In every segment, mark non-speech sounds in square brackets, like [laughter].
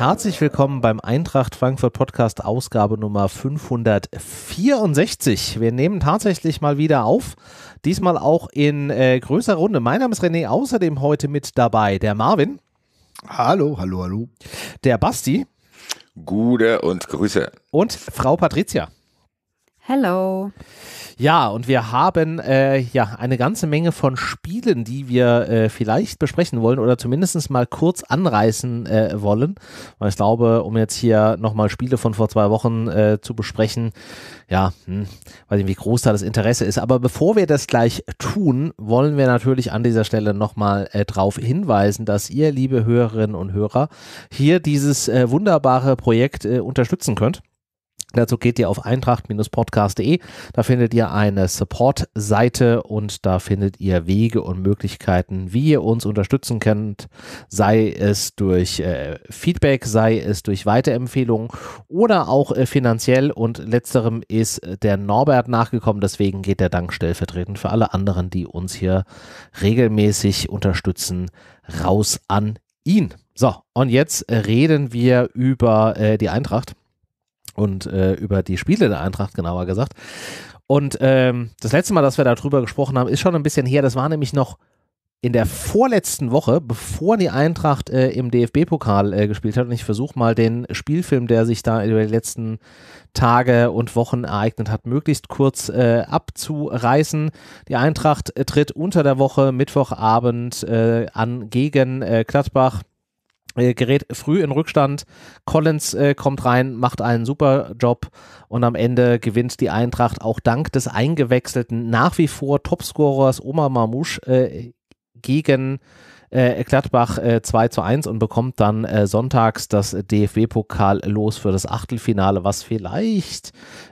Herzlich willkommen beim Eintracht Frankfurt Podcast Ausgabe Nummer 564. Wir nehmen tatsächlich mal wieder auf, diesmal auch in äh, größerer Runde. Mein Name ist René, außerdem heute mit dabei der Marvin. Hallo, hallo, hallo. Der Basti. Gute und Grüße. Und Frau Patricia. Hello. Ja, und wir haben äh, ja eine ganze Menge von Spielen, die wir äh, vielleicht besprechen wollen oder zumindest mal kurz anreißen äh, wollen. Weil ich glaube, um jetzt hier nochmal Spiele von vor zwei Wochen äh, zu besprechen, ja, hm, weiß nicht, wie groß da das Interesse ist. Aber bevor wir das gleich tun, wollen wir natürlich an dieser Stelle nochmal äh, darauf hinweisen, dass ihr, liebe Hörerinnen und Hörer, hier dieses äh, wunderbare Projekt äh, unterstützen könnt. Dazu geht ihr auf eintracht-podcast.de. Da findet ihr eine Support-Seite und da findet ihr Wege und Möglichkeiten, wie ihr uns unterstützen könnt. Sei es durch äh, Feedback, sei es durch Weiterempfehlungen oder auch äh, finanziell. Und letzterem ist äh, der Norbert nachgekommen. Deswegen geht der Dank stellvertretend für alle anderen, die uns hier regelmäßig unterstützen, raus an ihn. So, und jetzt äh, reden wir über äh, die Eintracht und äh, über die Spiele der Eintracht genauer gesagt. Und ähm, das letzte Mal, dass wir darüber gesprochen haben, ist schon ein bisschen her. Das war nämlich noch in der vorletzten Woche, bevor die Eintracht äh, im DFB-Pokal äh, gespielt hat, und ich versuche mal den Spielfilm, der sich da über die letzten Tage und Wochen ereignet hat, möglichst kurz äh, abzureißen. Die Eintracht äh, tritt unter der Woche Mittwochabend äh, an gegen äh, Gladbach. Äh, gerät früh in Rückstand. Collins äh, kommt rein, macht einen super Job und am Ende gewinnt die Eintracht auch dank des eingewechselten nach wie vor Topscorers Omar Mamouche äh, gegen äh, Gladbach äh, 2 zu 1 und bekommt dann äh, sonntags das DFB-Pokal los für das Achtelfinale, was vielleicht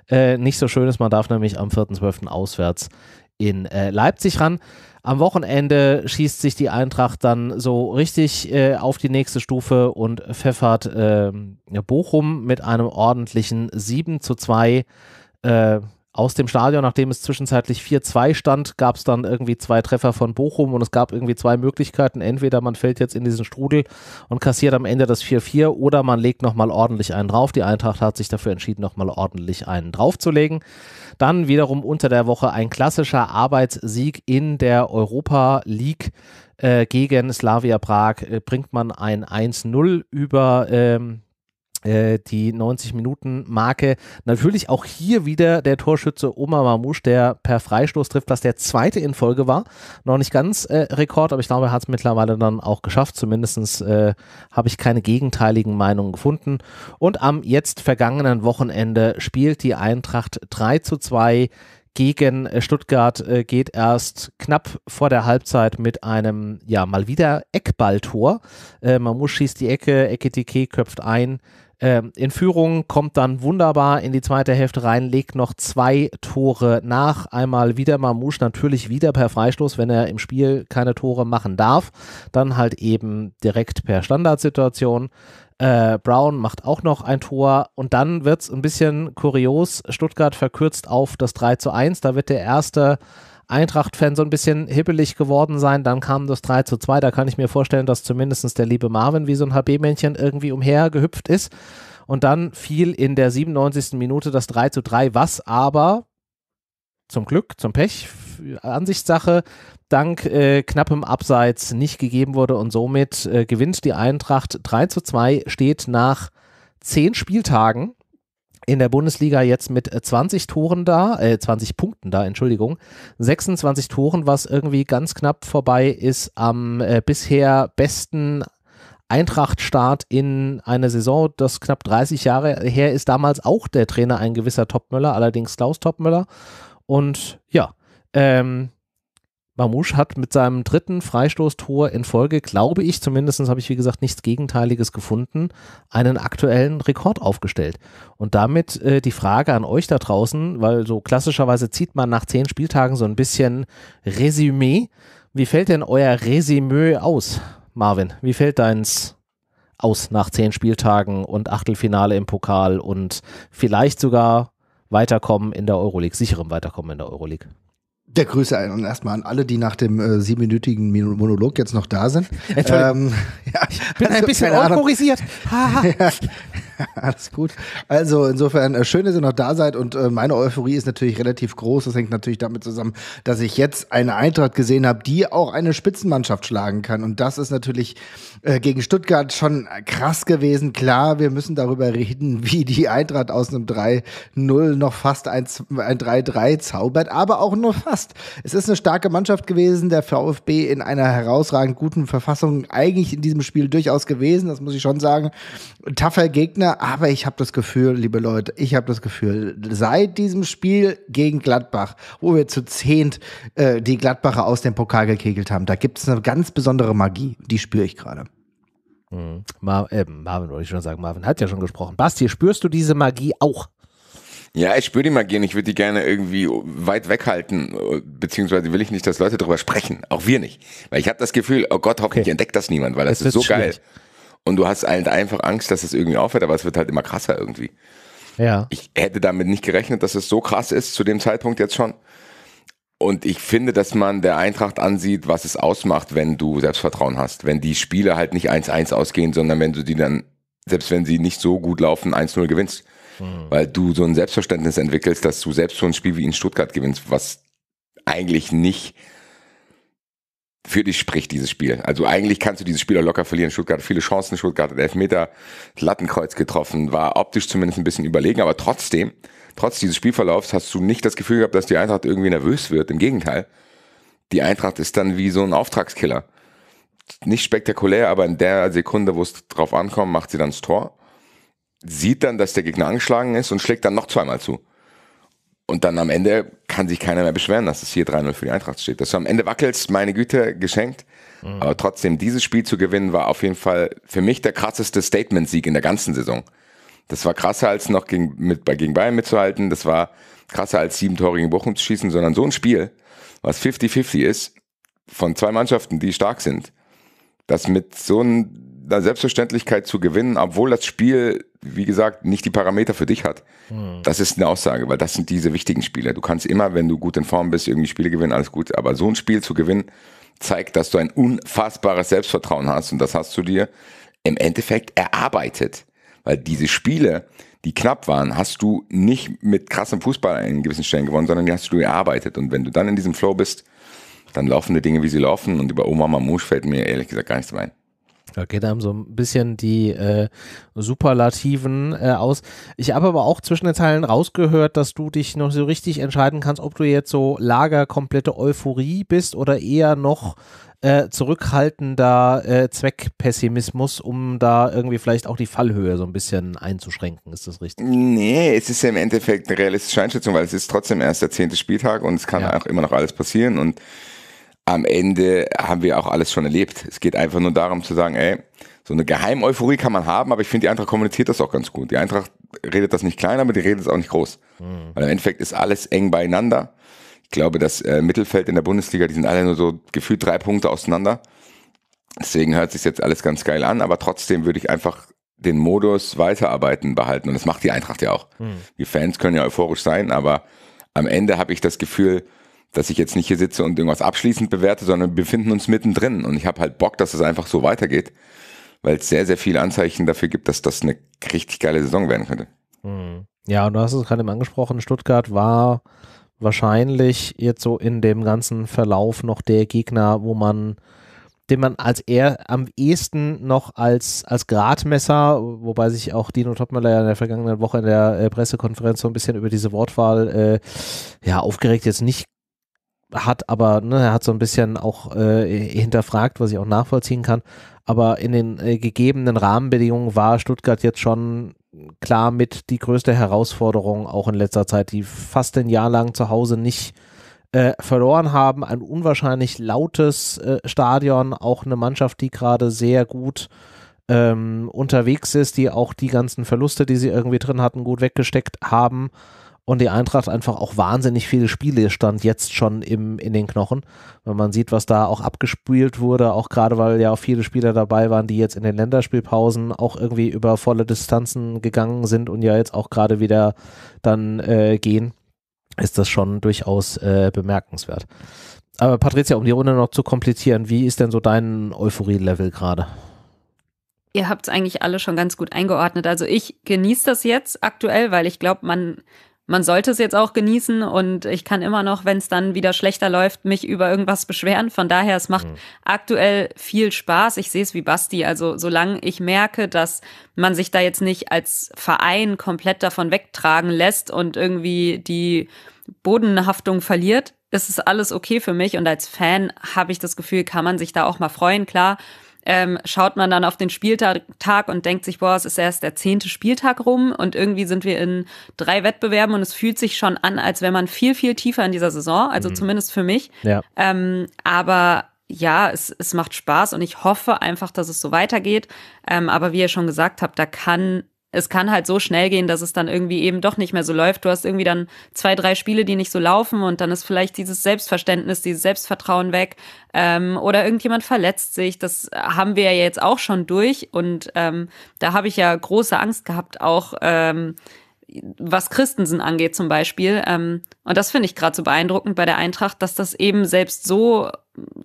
äh, nicht so schön ist. Man darf nämlich am 4.12. auswärts in äh, Leipzig ran. Am Wochenende schießt sich die Eintracht dann so richtig äh, auf die nächste Stufe und pfeffert äh, Bochum mit einem ordentlichen 7 zu 2. Äh, aus dem Stadion, nachdem es zwischenzeitlich 4-2 stand, gab es dann irgendwie zwei Treffer von Bochum und es gab irgendwie zwei Möglichkeiten. Entweder man fällt jetzt in diesen Strudel und kassiert am Ende das 4-4 oder man legt nochmal ordentlich einen drauf. Die Eintracht hat sich dafür entschieden, nochmal ordentlich einen draufzulegen. Dann wiederum unter der Woche ein klassischer Arbeitssieg in der Europa League äh, gegen Slavia Prag. Äh, bringt man ein 1-0 über... Ähm, äh, die 90-Minuten-Marke. Natürlich auch hier wieder der Torschütze Omar Mamouche, der per Freistoß trifft, was der zweite in Folge war. Noch nicht ganz äh, Rekord, aber ich glaube, er hat es mittlerweile dann auch geschafft. Zumindest äh, habe ich keine gegenteiligen Meinungen gefunden. Und am jetzt vergangenen Wochenende spielt die Eintracht 3 zu 2 gegen äh, Stuttgart äh, geht erst knapp vor der Halbzeit mit einem, ja, mal wieder Eckballtor. Äh, Mamouche schießt die Ecke, Ecke Eketike köpft ein, ähm, in Führung, kommt dann wunderbar in die zweite Hälfte rein, legt noch zwei Tore nach. Einmal wieder Mamouche, natürlich wieder per Freistoß, wenn er im Spiel keine Tore machen darf. Dann halt eben direkt per Standardsituation. Äh, Brown macht auch noch ein Tor und dann wird es ein bisschen kurios. Stuttgart verkürzt auf das 3 zu 1. Da wird der erste Eintracht-Fan so ein bisschen hippelig geworden sein. Dann kam das 3 zu 2. Da kann ich mir vorstellen, dass zumindest der liebe Marvin wie so ein HB-Männchen irgendwie umhergehüpft ist. Und dann fiel in der 97. Minute das 3 zu 3, was aber zum Glück, zum Pech, äh, Ansichtssache, dank äh, knappem Abseits nicht gegeben wurde. Und somit äh, gewinnt die Eintracht 3 zu 2, steht nach zehn Spieltagen in der Bundesliga jetzt mit 20 äh, Toren da, äh, 20 Punkten da, Entschuldigung, 26 Toren, was irgendwie ganz knapp vorbei ist am äh, bisher besten Eintracht-Start in eine Saison, das knapp 30 Jahre her ist, damals auch der Trainer ein gewisser Topmöller, allerdings Klaus Topmöller. Und ja, ähm, Mamouche hat mit seinem dritten Freistoßtor in Folge, glaube ich, zumindest habe ich wie gesagt nichts Gegenteiliges gefunden, einen aktuellen Rekord aufgestellt. Und damit äh, die Frage an euch da draußen, weil so klassischerweise zieht man nach zehn Spieltagen so ein bisschen Resümee. Wie fällt denn euer Resümee aus, Marvin? Wie fällt deins aus nach zehn Spieltagen und Achtelfinale im Pokal und vielleicht sogar Weiterkommen in der Euroleague, sicherem Weiterkommen in der Euroleague? Der Grüße ein erstmal an alle, die nach dem äh, siebenminütigen Monolog jetzt noch da sind. Ähm, [laughs] ja, ich bin also, ein bisschen euphorisiert. [laughs] [laughs] Alles gut. Also insofern äh, schön, dass ihr noch da seid und äh, meine Euphorie ist natürlich relativ groß. Das hängt natürlich damit zusammen, dass ich jetzt eine Eintracht gesehen habe, die auch eine Spitzenmannschaft schlagen kann. Und das ist natürlich äh, gegen Stuttgart schon krass gewesen. Klar, wir müssen darüber reden, [laughs] wie die Eintracht aus einem 3-0 noch fast ein 3-3 zaubert, aber auch nur fast. Es ist eine starke Mannschaft gewesen, der VfB in einer herausragend guten Verfassung eigentlich in diesem Spiel durchaus gewesen, das muss ich schon sagen. Taffer Gegner mehr, aber ich habe das Gefühl, liebe Leute, ich habe das Gefühl, seit diesem Spiel gegen Gladbach, wo wir zu zehnt äh, die Gladbacher aus dem Pokal gekegelt haben, da gibt es eine ganz besondere Magie, die spüre ich gerade. Mhm. Mar äh, Marvin wollte ich schon sagen, Marvin hat ja schon gesprochen. Basti, spürst du diese Magie auch? Ja, ich spüre die Magie und ich würde die gerne irgendwie weit weghalten, beziehungsweise will ich nicht, dass Leute darüber sprechen, auch wir nicht. Weil ich habe das Gefühl, oh Gott, hoffentlich okay. entdeckt das niemand, weil das, das ist so schwierig. geil. Und du hast halt einfach Angst, dass es irgendwie aufhört, aber es wird halt immer krasser irgendwie. Ja. Ich hätte damit nicht gerechnet, dass es so krass ist zu dem Zeitpunkt jetzt schon. Und ich finde, dass man der Eintracht ansieht, was es ausmacht, wenn du Selbstvertrauen hast. Wenn die Spiele halt nicht 1-1 ausgehen, sondern wenn du die dann, selbst wenn sie nicht so gut laufen, 1-0 gewinnst. Mhm. Weil du so ein Selbstverständnis entwickelst, dass du selbst so ein Spiel wie in Stuttgart gewinnst, was eigentlich nicht für dich spricht dieses Spiel. Also eigentlich kannst du dieses Spiel auch locker verlieren. Stuttgart viele Chancen, Stuttgart hat Elfmeter, Lattenkreuz getroffen, war optisch zumindest ein bisschen überlegen, aber trotzdem, trotz dieses Spielverlaufs hast du nicht das Gefühl gehabt, dass die Eintracht irgendwie nervös wird. Im Gegenteil, die Eintracht ist dann wie so ein Auftragskiller. Nicht spektakulär, aber in der Sekunde, wo es drauf ankommt, macht sie dann das Tor, sieht dann, dass der Gegner angeschlagen ist und schlägt dann noch zweimal zu. Und dann am Ende kann sich keiner mehr beschweren, dass es hier 3-0 für die Eintracht steht. Dass also du am Ende wackelst, meine Güte, geschenkt. Mhm. Aber trotzdem, dieses Spiel zu gewinnen, war auf jeden Fall für mich der krasseste Statement-Sieg in der ganzen Saison. Das war krasser als noch gegen, mit, gegen Bayern mitzuhalten. Das war krasser als sieben Tore gegen Bochum zu schießen, sondern so ein Spiel, was 50-50 ist, von zwei Mannschaften, die stark sind, das mit so einem da Selbstverständlichkeit zu gewinnen, obwohl das Spiel, wie gesagt, nicht die Parameter für dich hat. Hm. Das ist eine Aussage, weil das sind diese wichtigen Spiele. Du kannst immer, wenn du gut in Form bist, irgendwie Spiele gewinnen, alles gut. Aber so ein Spiel zu gewinnen, zeigt, dass du ein unfassbares Selbstvertrauen hast und das hast du dir im Endeffekt erarbeitet. Weil diese Spiele, die knapp waren, hast du nicht mit krassem Fußball an gewissen Stellen gewonnen, sondern die hast du erarbeitet. Und wenn du dann in diesem Flow bist, dann laufen die Dinge, wie sie laufen. Und über Oma Mamouche fällt mir ehrlich gesagt gar nichts mehr ein. Da geht einem so ein bisschen die äh, Superlativen äh, aus. Ich habe aber auch zwischen den Teilen rausgehört, dass du dich noch so richtig entscheiden kannst, ob du jetzt so lagerkomplette Euphorie bist oder eher noch äh, zurückhaltender äh, Zweckpessimismus, um da irgendwie vielleicht auch die Fallhöhe so ein bisschen einzuschränken. Ist das richtig? Nee, es ist ja im Endeffekt eine realistische Einschätzung, weil es ist trotzdem erst der zehnte Spieltag und es kann ja. auch immer noch alles passieren und am Ende haben wir auch alles schon erlebt. Es geht einfach nur darum zu sagen, ey, so eine geheim kann man haben, aber ich finde, die Eintracht kommuniziert das auch ganz gut. Die Eintracht redet das nicht klein, aber die redet es auch nicht groß. Mhm. Weil im Endeffekt ist alles eng beieinander. Ich glaube, das äh, Mittelfeld in der Bundesliga, die sind alle nur so gefühlt drei Punkte auseinander. Deswegen hört sich jetzt alles ganz geil an, aber trotzdem würde ich einfach den Modus weiterarbeiten behalten. Und das macht die Eintracht ja auch. Mhm. Die Fans können ja euphorisch sein, aber am Ende habe ich das Gefühl, dass ich jetzt nicht hier sitze und irgendwas abschließend bewerte, sondern wir befinden uns mittendrin. Und ich habe halt Bock, dass es einfach so weitergeht, weil es sehr, sehr viele Anzeichen dafür gibt, dass das eine richtig geile Saison werden könnte. Hm. Ja, und du hast es gerade eben angesprochen, Stuttgart war wahrscheinlich jetzt so in dem ganzen Verlauf noch der Gegner, wo man den man als er am ehesten noch als, als Gradmesser, wobei sich auch Dino Topmüller ja in der vergangenen Woche in der äh, Pressekonferenz so ein bisschen über diese Wortwahl äh, ja aufgeregt jetzt nicht hat aber, ne, er hat so ein bisschen auch äh, hinterfragt, was ich auch nachvollziehen kann. Aber in den äh, gegebenen Rahmenbedingungen war Stuttgart jetzt schon klar mit die größte Herausforderung auch in letzter Zeit, die fast ein Jahr lang zu Hause nicht äh, verloren haben. Ein unwahrscheinlich lautes äh, Stadion, auch eine Mannschaft, die gerade sehr gut ähm, unterwegs ist, die auch die ganzen Verluste, die sie irgendwie drin hatten, gut weggesteckt haben und die Eintracht einfach auch wahnsinnig viele Spiele stand jetzt schon im, in den Knochen. Wenn man sieht, was da auch abgespielt wurde, auch gerade weil ja auch viele Spieler dabei waren, die jetzt in den Länderspielpausen auch irgendwie über volle Distanzen gegangen sind und ja jetzt auch gerade wieder dann äh, gehen, ist das schon durchaus äh, bemerkenswert. Aber Patricia, um die Runde noch zu komplizieren, wie ist denn so dein Euphorie-Level gerade? Ihr habt es eigentlich alle schon ganz gut eingeordnet. Also ich genieße das jetzt aktuell, weil ich glaube, man man sollte es jetzt auch genießen und ich kann immer noch, wenn es dann wieder schlechter läuft, mich über irgendwas beschweren. Von daher, es macht mhm. aktuell viel Spaß. Ich sehe es wie Basti. Also solange ich merke, dass man sich da jetzt nicht als Verein komplett davon wegtragen lässt und irgendwie die Bodenhaftung verliert, ist es alles okay für mich. Und als Fan habe ich das Gefühl, kann man sich da auch mal freuen. Klar, ähm, schaut man dann auf den Spieltag und denkt sich, boah, es ist erst der zehnte Spieltag rum und irgendwie sind wir in drei Wettbewerben und es fühlt sich schon an, als wäre man viel, viel tiefer in dieser Saison, also mhm. zumindest für mich. Ja. Ähm, aber ja, es, es macht Spaß und ich hoffe einfach, dass es so weitergeht. Ähm, aber wie ihr schon gesagt habt, da kann es kann halt so schnell gehen, dass es dann irgendwie eben doch nicht mehr so läuft. Du hast irgendwie dann zwei, drei Spiele, die nicht so laufen und dann ist vielleicht dieses Selbstverständnis, dieses Selbstvertrauen weg ähm, oder irgendjemand verletzt sich. Das haben wir ja jetzt auch schon durch und ähm, da habe ich ja große Angst gehabt, auch ähm, was Christensen angeht zum Beispiel. Ähm, und das finde ich gerade so beeindruckend bei der Eintracht, dass das eben selbst so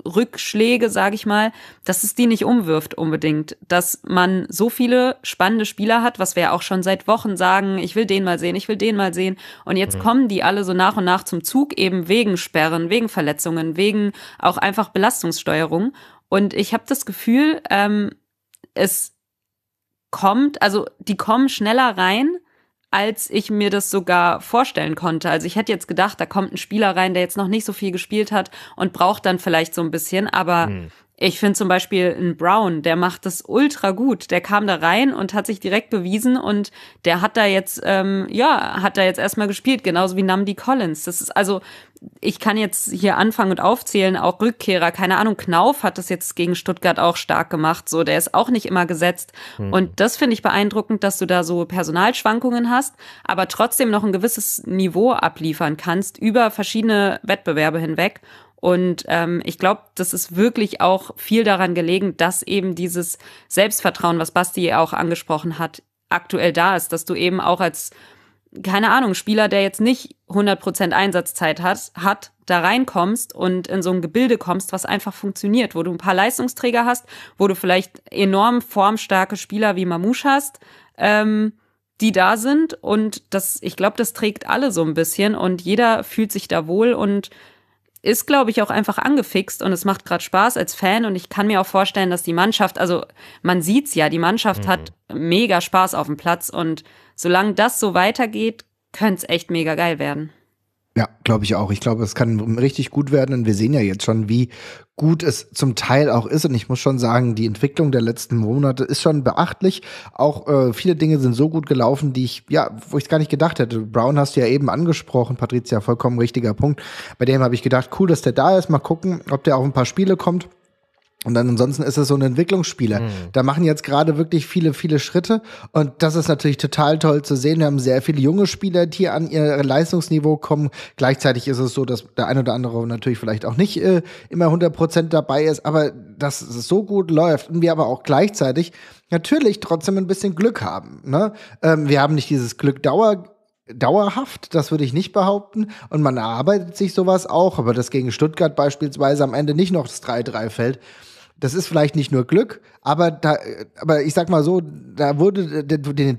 Rückschläge, sage ich mal, dass es die nicht umwirft unbedingt. Dass man so viele spannende Spieler hat, was wir ja auch schon seit Wochen sagen, ich will den mal sehen, ich will den mal sehen. Und jetzt mhm. kommen die alle so nach und nach zum Zug, eben wegen Sperren, wegen Verletzungen, wegen auch einfach Belastungssteuerung. Und ich habe das Gefühl, ähm, es kommt, also die kommen schneller rein, als ich mir das sogar vorstellen konnte. Also ich hätte jetzt gedacht, da kommt ein Spieler rein, der jetzt noch nicht so viel gespielt hat und braucht dann vielleicht so ein bisschen, aber hm. Ich finde zum Beispiel einen Brown, der macht das ultra gut. Der kam da rein und hat sich direkt bewiesen und der hat da jetzt, ähm, ja, hat da jetzt erstmal gespielt, genauso wie Namdi Collins. Das ist also, ich kann jetzt hier anfangen und aufzählen, auch Rückkehrer, keine Ahnung, Knauf hat das jetzt gegen Stuttgart auch stark gemacht, so, der ist auch nicht immer gesetzt. Mhm. Und das finde ich beeindruckend, dass du da so Personalschwankungen hast, aber trotzdem noch ein gewisses Niveau abliefern kannst über verschiedene Wettbewerbe hinweg. Und ähm, ich glaube, das ist wirklich auch viel daran gelegen, dass eben dieses Selbstvertrauen, was Basti auch angesprochen hat, aktuell da ist, dass du eben auch als, keine Ahnung, Spieler, der jetzt nicht 100% Einsatzzeit hat, hat, da reinkommst und in so ein Gebilde kommst, was einfach funktioniert, wo du ein paar Leistungsträger hast, wo du vielleicht enorm formstarke Spieler wie Mamouche hast, ähm, die da sind und das, ich glaube, das trägt alle so ein bisschen und jeder fühlt sich da wohl und ist, glaube ich, auch einfach angefixt und es macht gerade Spaß als Fan und ich kann mir auch vorstellen, dass die Mannschaft, also man sieht's ja, die Mannschaft mhm. hat mega Spaß auf dem Platz und solange das so weitergeht, könnte es echt mega geil werden. Ja, glaube ich auch. Ich glaube, es kann richtig gut werden und wir sehen ja jetzt schon, wie gut es zum Teil auch ist. Und ich muss schon sagen, die Entwicklung der letzten Monate ist schon beachtlich. Auch äh, viele Dinge sind so gut gelaufen, die ich, ja, wo ich es gar nicht gedacht hätte. Brown hast du ja eben angesprochen, Patricia, vollkommen richtiger Punkt. Bei dem habe ich gedacht, cool, dass der da ist. Mal gucken, ob der auf ein paar Spiele kommt. Und dann ansonsten ist es so ein Entwicklungsspieler. Mhm. Da machen jetzt gerade wirklich viele, viele Schritte. Und das ist natürlich total toll zu sehen. Wir haben sehr viele junge Spieler, die an ihr Leistungsniveau kommen. Gleichzeitig ist es so, dass der ein oder andere natürlich vielleicht auch nicht äh, immer 100 Prozent dabei ist. Aber dass es so gut läuft und wir aber auch gleichzeitig natürlich trotzdem ein bisschen Glück haben. Ne? Ähm, wir haben nicht dieses Glück Dauer dauerhaft, das würde ich nicht behaupten. Und man erarbeitet sich sowas auch, aber das gegen Stuttgart beispielsweise am Ende nicht noch das 3-3 fällt das ist vielleicht nicht nur Glück, aber da, aber ich sag mal so, da wurde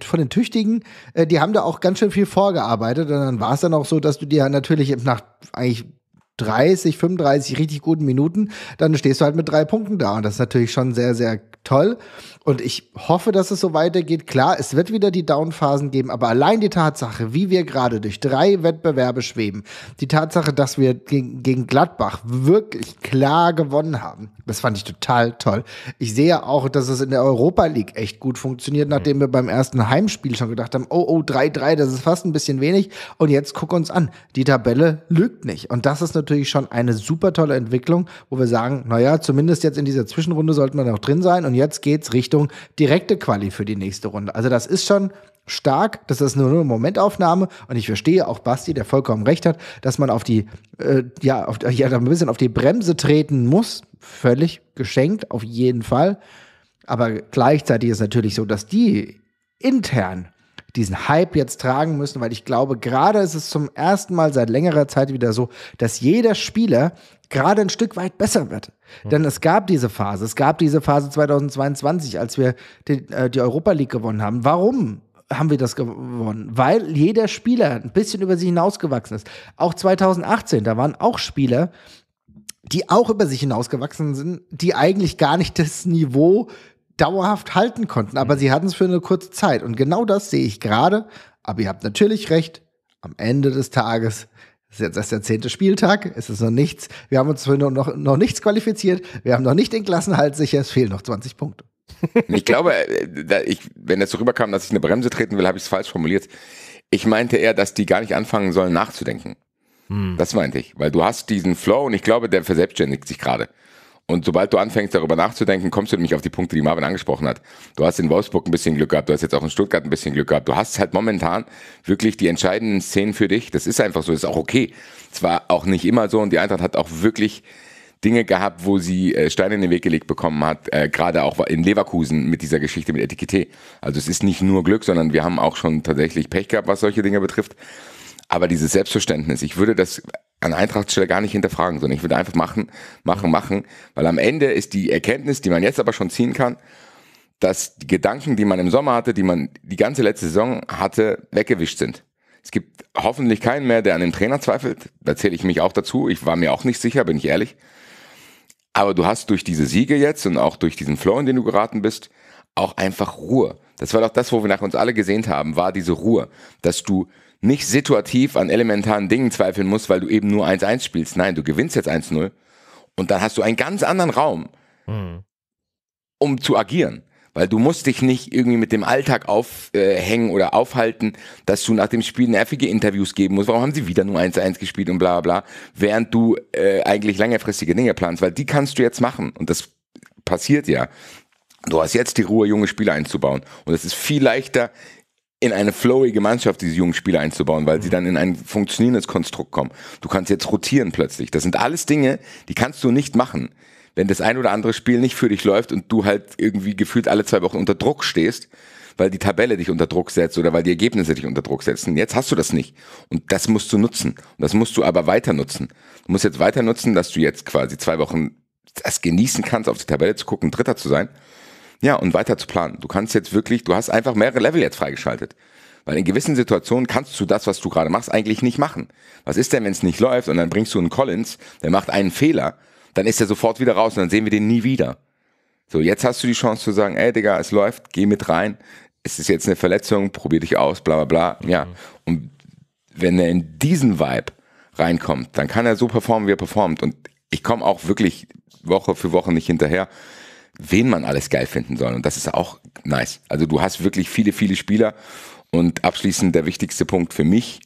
von den Tüchtigen, äh, die haben da auch ganz schön viel vorgearbeitet. Und dann war es dann auch so, dass du dir natürlich nach eigentlich 30, 35 richtig guten Minuten, dann stehst du halt mit drei Punkten da. Und das ist natürlich schon sehr, sehr toll. Und ich hoffe, dass es so weitergeht. Klar, es wird wieder die Downphasen geben, aber allein die Tatsache, wie wir gerade durch drei Wettbewerbe schweben, die Tatsache, dass wir gegen, Gladbach wirklich klar gewonnen haben, das fand ich total toll. Ich sehe auch, dass es in der Europa League echt gut funktioniert, mhm. nachdem wir beim ersten Heimspiel schon gedacht haben, oh, oh, 3-3, das ist fast ein bisschen wenig. Und jetzt guck uns an, die Tabelle lügt nicht. Und das ist natürlich schon eine super tolle Entwicklung, wo wir sagen, naja, zumindest jetzt in dieser Zwischenrunde sollten wir noch drin sein. Und und jetzt es Richtung direkte Quali für die nächste Runde. Also das ist schon stark, das ist nur eine Momentaufnahme und ich verstehe auch Basti, der vollkommen recht hat, dass man auf die, äh, ja, auf, ja, ein bisschen auf die Bremse treten muss, völlig geschenkt, auf jeden Fall. Aber gleichzeitig ist es natürlich so, dass die intern diesen Hype jetzt tragen müssen, weil ich glaube, gerade ist es zum ersten Mal seit längerer Zeit wieder so, dass jeder Spieler gerade ein Stück weit besser wird. Mhm. Denn es gab diese Phase, es gab diese Phase 2022, als wir die, äh, die Europa League gewonnen haben. Warum? haben wir das gewonnen, weil jeder Spieler ein bisschen über sich hinausgewachsen ist. Auch 2018, da waren auch Spieler, die auch über sich hinausgewachsen sind, die eigentlich gar nicht das Niveau dauerhaft halten konnten, aber mhm. sie hatten es für eine kurze Zeit. Und genau das sehe ich gerade. Aber ihr habt natürlich recht. Am Ende des Tages ist jetzt erst der zehnte Spieltag. Es ist noch nichts. Wir haben uns für noch, noch nichts qualifiziert. Wir haben noch nicht den Klassenhalt sicher. Es fehlen noch 20 Punkte. [laughs] Ich glaube, äh, ich, wenn das so rüberkam, dass ich eine Bremse treten will, habe ich es falsch formuliert. Ich meinte eher, dass die gar nicht anfangen sollen nachzudenken. Hm. Das meinte ich, weil du hast diesen Flow und ich glaube, der verselbstständigt sich gerade. Und sobald du anfängst, darüber nachzudenken, kommst du nämlich auf die Punkte, die Marvin angesprochen hat. Du hast in Wolfsburg ein bisschen Glück gehabt, du hast jetzt auch in Stuttgart ein bisschen Glück gehabt. Du hast halt momentan wirklich die entscheidenden Szenen für dich. Das ist einfach so, das ist auch okay. Es war auch nicht immer so und die Eintracht hat auch wirklich Dinge gehabt, wo sie äh, Steine in den Weg gelegt bekommen hat, äh, gerade auch in Leverkusen mit dieser Geschichte mit Etikette. Also es ist nicht nur Glück, sondern wir haben auch schon tatsächlich Pech gehabt, was solche Dinge betrifft. Aber dieses Selbstverständnis, ich würde das an Eintrachtsstelle gar nicht hinterfragen, sondern ich würde einfach machen, machen, machen, weil am Ende ist die Erkenntnis, die man jetzt aber schon ziehen kann, dass die Gedanken, die man im Sommer hatte, die man die ganze letzte Saison hatte, weggewischt sind. Es gibt hoffentlich keinen mehr, der an den Trainer zweifelt. Da zähle ich mich auch dazu. Ich war mir auch nicht sicher, bin ich ehrlich. Aber du hast durch diese Siege jetzt und auch durch diesen Flow, in den du geraten bist, auch einfach Ruhe. Das war doch das, wo wir nach uns alle gesehnt haben, war diese Ruhe, dass du nicht situativ an elementaren Dingen zweifeln musst, weil du eben nur 1-1 spielst. Nein, du gewinnst jetzt 1-0 und dann hast du einen ganz anderen Raum, mhm. um zu agieren. Weil du musst dich nicht irgendwie mit dem Alltag aufhängen äh, oder aufhalten, dass du nach dem Spiel nervige Interviews geben musst. Warum haben sie wieder nur 1-1 gespielt und bla bla, bla, während du äh, eigentlich längerfristige Dinge planst? Weil die kannst du jetzt machen und das passiert ja. Du hast jetzt die Ruhe, junge Spieler einzubauen. Und es ist viel leichter, in eine flowige Mannschaft diese jungen Spieler einzubauen, weil sie mhm. dann in ein funktionierendes Konstrukt kommen. Du kannst jetzt rotieren plötzlich. Das sind alles Dinge, die kannst du nicht machen. Wenn das ein oder andere Spiel nicht für dich läuft und du halt irgendwie gefühlt alle zwei Wochen unter Druck stehst, weil die Tabelle dich unter Druck setzt oder weil die Ergebnisse dich unter Druck setzen. Jetzt hast du das nicht. Und das musst du nutzen. Und das musst du aber weiter nutzen. Du musst jetzt weiter nutzen, dass du jetzt quasi zwei Wochen das genießen kannst, auf die Tabelle zu gucken, Dritter zu sein ja, und weiter zu planen. Du kannst jetzt wirklich, du hast einfach mehrere Level jetzt freigeschaltet. Weil in gewissen Situationen kannst du das, was du gerade machst, eigentlich nicht machen. Was ist denn, wenn es nicht läuft und dann bringst du einen Collins, der macht einen Fehler, dann ist er sofort wieder raus und dann sehen wir den nie wieder. So, jetzt hast du die Chance zu sagen, ey Digga, es läuft, geh mit rein, es ist jetzt eine Verletzung, probier dich aus, bla bla bla. Ja. Mhm. Und wenn er in diesen Vibe reinkommt, dann kann er so performen, wie er performt. Und ich komme auch wirklich Woche für Woche nicht hinterher, wen man alles geil finden soll. Und das ist auch nice. Also du hast wirklich viele, viele Spieler. Und abschließend der wichtigste Punkt für mich,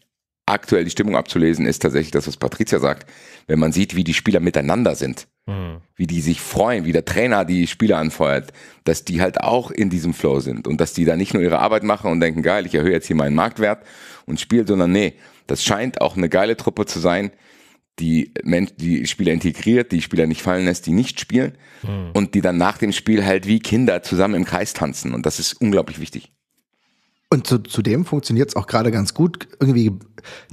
aktuell die Stimmung abzulesen, ist tatsächlich das, was Patricia sagt. Wenn man sieht, wie die Spieler miteinander sind, mhm. wie die sich freuen, wie der Trainer die Spieler anfeuert, dass die halt auch in diesem Flow sind und dass die da nicht nur ihre Arbeit machen und denken, geil, ich erhöhe jetzt hier meinen Marktwert und spiele, sondern nee, das scheint auch eine geile Truppe zu sein, die, Men die Spieler integriert, die Spieler nicht fallen lässt, die nicht spielen mhm. und die dann nach dem Spiel halt wie Kinder zusammen im Kreis tanzen. Und das ist unglaublich wichtig. Und zu, zudem funktioniert es auch gerade ganz gut, irgendwie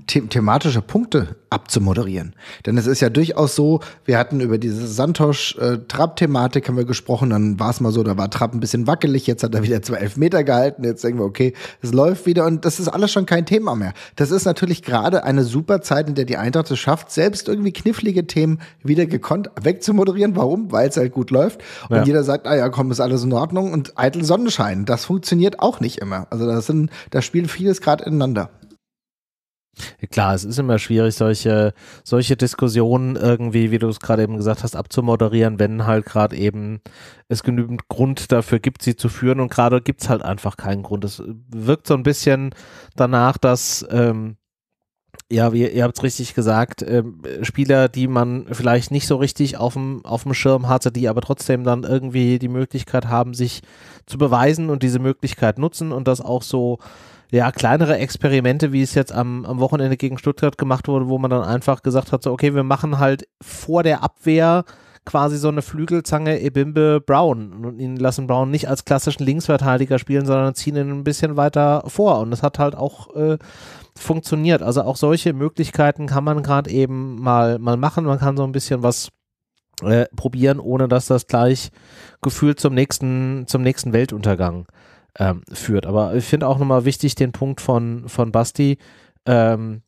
the thematische Punkte abzumoderieren. Denn es ist ja durchaus so, wir hatten über diese Santosch-Trapp-Thematik haben wir gesprochen, dann war es mal so, da war Trapp ein bisschen wackelig, jetzt hat er wieder zwei Elfmeter gehalten, jetzt denken wir, okay, es läuft wieder und das ist alles schon kein Thema mehr. Das ist natürlich gerade eine super Zeit, in der die Eintracht es schafft, selbst irgendwie knifflige Themen wieder gekonnt wegzumoderieren. Warum? Weil es halt gut läuft und ja. jeder sagt, ah ja, komm, ist alles in Ordnung und eitel Sonnenschein, das funktioniert auch nicht immer. Also da sind, da spielen vieles gerade ineinander. Klar, es ist immer schwierig, solche, solche Diskussionen irgendwie, wie du es gerade eben gesagt hast, abzumoderieren, wenn halt gerade eben es genügend Grund dafür gibt, sie zu führen und gerade gibt es halt einfach keinen Grund. Es wirkt so ein bisschen danach, dass, ähm, ja, wie, ihr habt es richtig gesagt, ähm, Spieler, die man vielleicht nicht so richtig auf dem, Schirm hatte, die aber trotzdem dann irgendwie die Möglichkeit haben, sich zu beweisen und diese Möglichkeit nutzen und das auch so ja, kleinere Experimente, wie es jetzt am, am Wochenende gegen Stuttgart gemacht wurde, wo man dann einfach gesagt hat, so, okay, wir machen halt vor der Abwehr quasi so eine Flügelzange Ebimbe Brown und ihn lassen Brown nicht als klassischen Linksverteidiger spielen, sondern ziehen ihn ein bisschen weiter vor. Und das hat halt auch äh, funktioniert. Also auch solche Möglichkeiten kann man gerade eben mal, mal machen. Man kann so ein bisschen was äh, probieren, ohne dass das gleich gefühlt zum nächsten, zum nächsten Weltuntergang ähm, führt. Aber ich finde auch nochmal wichtig den Punkt von, von Basti, ähm,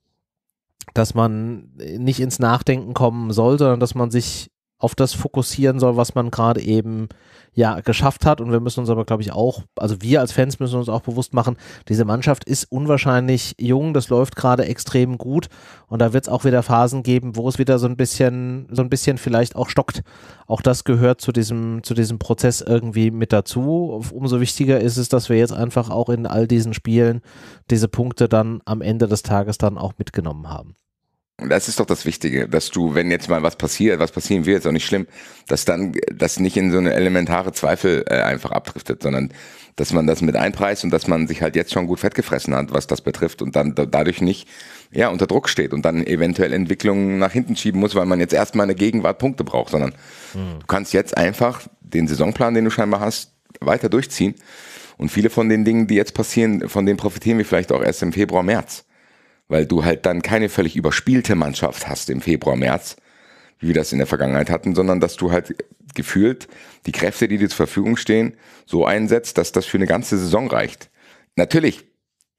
dass man nicht ins Nachdenken kommen soll, sondern dass man sich auf das fokussieren soll, was man gerade eben ja geschafft hat. Und wir müssen uns aber, glaube ich, auch, also wir als Fans müssen uns auch bewusst machen, diese Mannschaft ist unwahrscheinlich jung, das läuft gerade extrem gut und da wird es auch wieder Phasen geben, wo es wieder so ein bisschen, so ein bisschen vielleicht auch stockt. Auch das gehört zu diesem, zu diesem Prozess irgendwie mit dazu. Umso wichtiger ist es, dass wir jetzt einfach auch in all diesen Spielen diese Punkte dann am Ende des Tages dann auch mitgenommen haben das ist doch das Wichtige, dass du, wenn jetzt mal was passiert, was passieren wird, ist auch nicht schlimm, dass dann das nicht in so eine elementare Zweifel äh, einfach abdriftet, sondern dass man das mit einpreist und dass man sich halt jetzt schon gut fettgefressen hat, was das betrifft und dann da, dadurch nicht ja, unter Druck steht und dann eventuell Entwicklungen nach hinten schieben muss, weil man jetzt erstmal eine Gegenwart Punkte braucht, sondern mhm. du kannst jetzt einfach den Saisonplan, den du scheinbar hast, weiter durchziehen und viele von den Dingen, die jetzt passieren, von denen profitieren wir vielleicht auch erst im Februar, März weil du halt dann keine völlig überspielte Mannschaft hast im Februar, März, wie wir das in der Vergangenheit hatten, sondern dass du halt gefühlt die Kräfte, die dir zur Verfügung stehen, so einsetzt, dass das für eine ganze Saison reicht. Natürlich,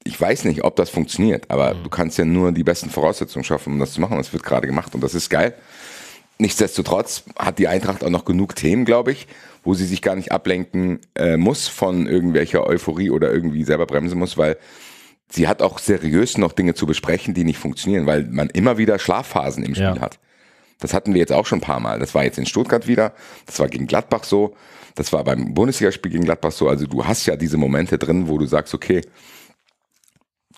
ich weiß nicht, ob das funktioniert, aber mhm. du kannst ja nur die besten Voraussetzungen schaffen, um das zu machen. Das wird gerade gemacht und das ist geil. Nichtsdestotrotz hat die Eintracht auch noch genug Themen, glaube ich, wo sie sich gar nicht ablenken äh, muss von irgendwelcher Euphorie oder irgendwie selber bremsen muss, weil sie hat auch seriös noch Dinge zu besprechen, die nicht funktionieren, weil man immer wieder Schlafphasen im Spiel ja. hat. Das hatten wir jetzt auch schon ein paar Mal. Das war jetzt in Stuttgart wieder, das war gegen Gladbach so, das war beim Bundesligaspiel gegen Gladbach so. Also du hast ja diese Momente drin, wo du sagst, okay,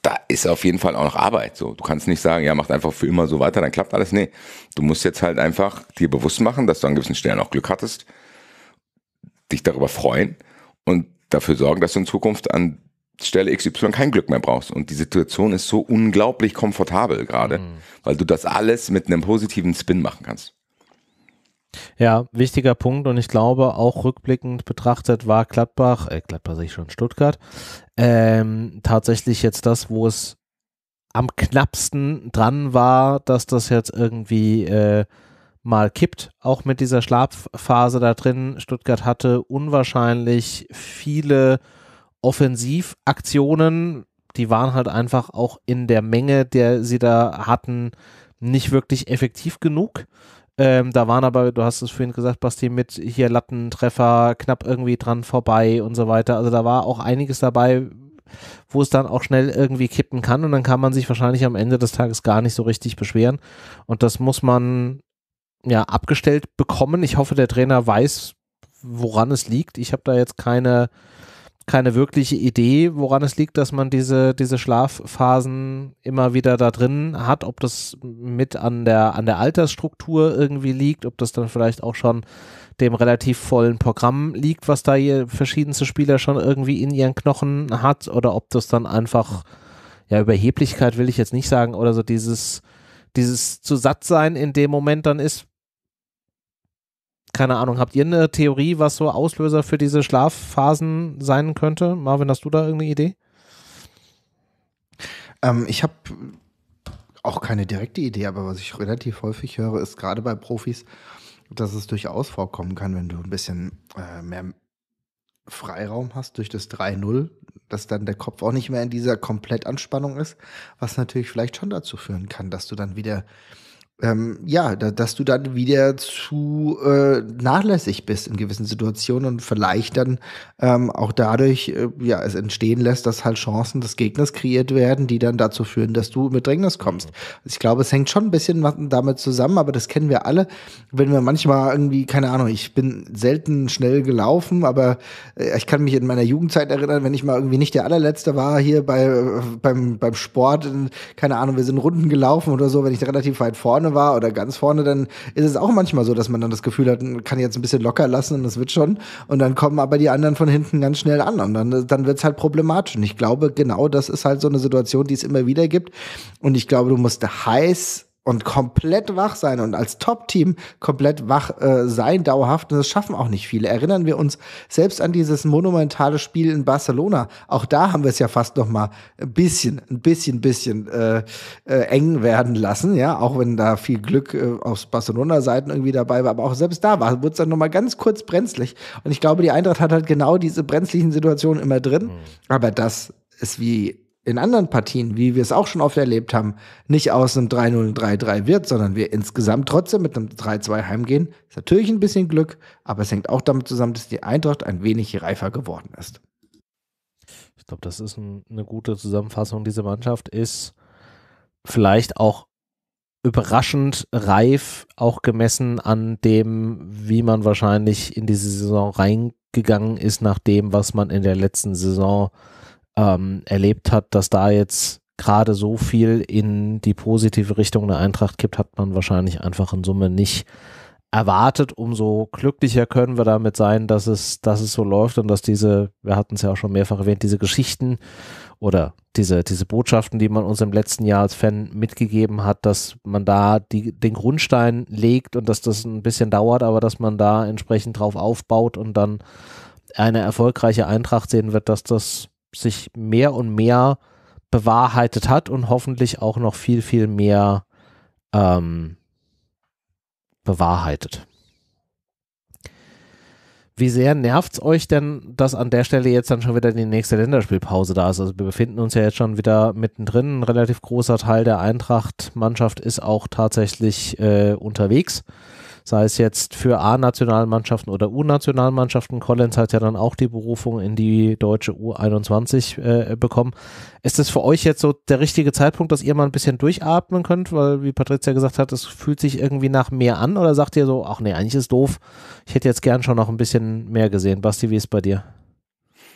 da ist auf jeden Fall auch noch Arbeit. So, du kannst nicht sagen, ja, macht einfach für immer so weiter, dann klappt alles. Nee, du musst jetzt halt einfach dir bewusst machen, dass du an gewissen Stellen auch Glück hattest, dich darüber freuen und dafür sorgen, dass du in Zukunft an Stelle XY kein Glück mehr brauchst. Und die Situation ist so unglaublich komfortabel gerade, mhm. weil du das alles mit einem positiven Spin machen kannst. Ja, wichtiger Punkt und ich glaube auch rückblickend betrachtet war Gladbach, äh, Gladbach sehe ich schon, Stuttgart, ähm, tatsächlich jetzt das, wo es am knappsten dran war, dass das jetzt irgendwie äh, mal kippt, auch mit dieser Schlafphase da drin. Stuttgart hatte unwahrscheinlich viele Offensivaktionen, die waren halt einfach auch in der Menge, der sie da hatten, nicht wirklich effektiv genug. Ähm, da waren aber, du hast es vorhin gesagt, Basti, mit hier Lattentreffer knapp irgendwie dran vorbei und so weiter. Also da war auch einiges dabei, wo es dann auch schnell irgendwie kippen kann und dann kann man sich wahrscheinlich am Ende des Tages gar nicht so richtig beschweren. Und das muss man ja abgestellt bekommen. Ich hoffe, der Trainer weiß, woran es liegt. Ich habe da jetzt keine keine wirkliche Idee, woran es liegt, dass man diese, diese Schlafphasen immer wieder da drin hat, ob das mit an der, an der Altersstruktur irgendwie liegt, ob das dann vielleicht auch schon dem relativ vollen Programm liegt, was da hier verschiedenste Spieler schon irgendwie in ihren Knochen hat, oder ob das dann einfach, ja, Überheblichkeit will ich jetzt nicht sagen, oder so dieses, dieses zu satt sein in dem Moment dann ist, keine Ahnung, habt ihr eine Theorie, was so Auslöser für diese Schlafphasen sein könnte? Marvin, hast du da irgendeine Idee? Ähm, ich habe auch keine direkte Idee, aber was ich relativ häufig höre, ist gerade bei Profis, dass es durchaus vorkommen kann, wenn du ein bisschen äh, mehr Freiraum hast durch das 3-0, dass dann der Kopf auch nicht mehr in dieser Komplettanspannung ist, was natürlich vielleicht schon dazu führen kann, dass du dann wieder ähm, ja, da, dass du dann wieder zu äh, nachlässig bist in gewissen Situationen und vielleicht dann ähm, auch dadurch äh, ja, es entstehen lässt, dass halt Chancen des Gegners kreiert werden, die dann dazu führen, dass du mit Drängnis kommst. Mhm. Also ich glaube, es hängt schon ein bisschen damit zusammen, aber das kennen wir alle, wenn wir manchmal irgendwie, keine Ahnung, ich bin selten schnell gelaufen, aber äh, ich kann mich in meiner Jugendzeit erinnern, wenn ich mal irgendwie nicht der allerletzte war hier bei, äh, beim, beim Sport, in, äh, keine Ahnung, wir sind Runden gelaufen oder so, wenn ich relativ weit vorne vorne war oder ganz vorne, dann ist es auch manchmal so, dass man dann das Gefühl hat, hm, kann jetzt ein bisschen locker lassen und das wird schon. Und dann kommen aber die anderen von hinten ganz schnell an und dann, dann wird es halt problematisch. Und ich glaube, genau das ist halt so eine Situation, die es immer wieder gibt. Und ich glaube, du musst heiß und komplett wach sein und als Top-Team komplett wach äh, sein, dauerhaft. Und das schaffen auch nicht viele. Erinnern wir uns selbst an dieses monumentale Spiel in Barcelona. Auch da haben wir es ja fast noch mal ein bisschen, ein bisschen, bisschen äh, äh, eng werden lassen. Ja, auch wenn da viel Glück äh, aus Barcelona-Seiten irgendwie dabei war. Aber auch selbst da war, wurde es dann noch mal ganz kurz brenzlig. Und ich glaube, die Eintracht hat halt genau diese brenzlichen Situationen immer drin. Mhm. Aber das ist wie in anderen Partien, wie wir es auch schon oft erlebt haben, nicht aus einem 3-0 3-3 wird, sondern wir insgesamt trotzdem mit einem 3-2 heimgehen, ist natürlich ein bisschen Glück, aber es hängt auch damit zusammen, dass die Eintracht ein wenig reifer geworden ist. Ich glaube, das ist ein, eine gute Zusammenfassung. Diese Mannschaft ist vielleicht auch überraschend reif, auch gemessen an dem, wie man wahrscheinlich in diese Saison reingegangen ist, nach dem, was man in der letzten Saison äh, ähm, erlebt hat, dass da jetzt gerade so viel in die positive Richtung der Eintracht kippt, hat man wahrscheinlich einfach in Summe nicht erwartet. Umso glücklicher können wir damit sein, dass es, dass es so läuft und dass diese, wir hatten es ja auch schon mehrfach erwähnt, diese Geschichten oder diese, diese Botschaften, die man uns im letzten Jahr als Fan mitgegeben hat, dass man da die, den Grundstein legt und dass das ein bisschen dauert, aber dass man da entsprechend drauf aufbaut und dann eine erfolgreiche Eintracht sehen wird, dass das sich mehr und mehr bewahrheitet hat und hoffentlich auch noch viel, viel mehr ähm, bewahrheitet. Wie sehr nervt es euch denn, dass an der Stelle jetzt dann schon wieder die nächste Länderspielpause da ist? Also wir befinden uns ja jetzt schon wieder mittendrin. Ein relativ großer Teil der Eintracht-Mannschaft ist auch tatsächlich äh, unterwegs sei es jetzt für A-Nationalmannschaften oder U-Nationalmannschaften. Collins hat ja dann auch die Berufung in die deutsche U21 äh, bekommen. Ist das für euch jetzt so der richtige Zeitpunkt, dass ihr mal ein bisschen durchatmen könnt? Weil, wie Patricia gesagt hat, es fühlt sich irgendwie nach mehr an oder sagt ihr so, ach nee, eigentlich ist doof. Ich hätte jetzt gern schon noch ein bisschen mehr gesehen. Basti, wie ist bei dir?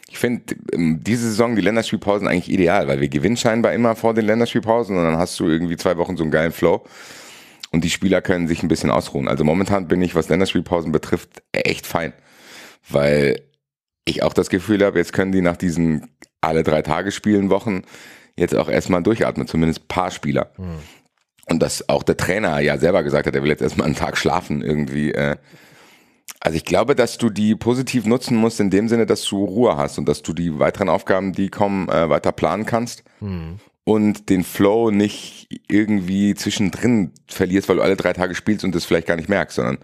Ich finde ähm, diese Saison die Länderspielpausen eigentlich ideal, weil wir gewinnen scheinbar immer vor den Länderspielpausen und dann hast du irgendwie zwei Wochen so einen geilen Flow und die Spieler können sich ein bisschen ausruhen. Also momentan bin ich, was Länderspielpausen betrifft, echt fein, weil ich auch das Gefühl habe, jetzt können die nach diesen alle drei Tage spielen Wochen jetzt auch erstmal durchatmen, zumindest ein paar Spieler. Mhm. Und dass auch der Trainer ja selber gesagt hat, er will jetzt erstmal einen Tag schlafen irgendwie. Äh. Also ich glaube, dass du die positiv nutzen musst in dem Sinne, dass du Ruhe hast und dass du die weiteren Aufgaben, die kommen, äh, weiter planen kannst. Mhm und den Flow nicht irgendwie zwischendrin verlierst, weil du alle drei Tage spielst und das vielleicht gar nicht merkst, sondern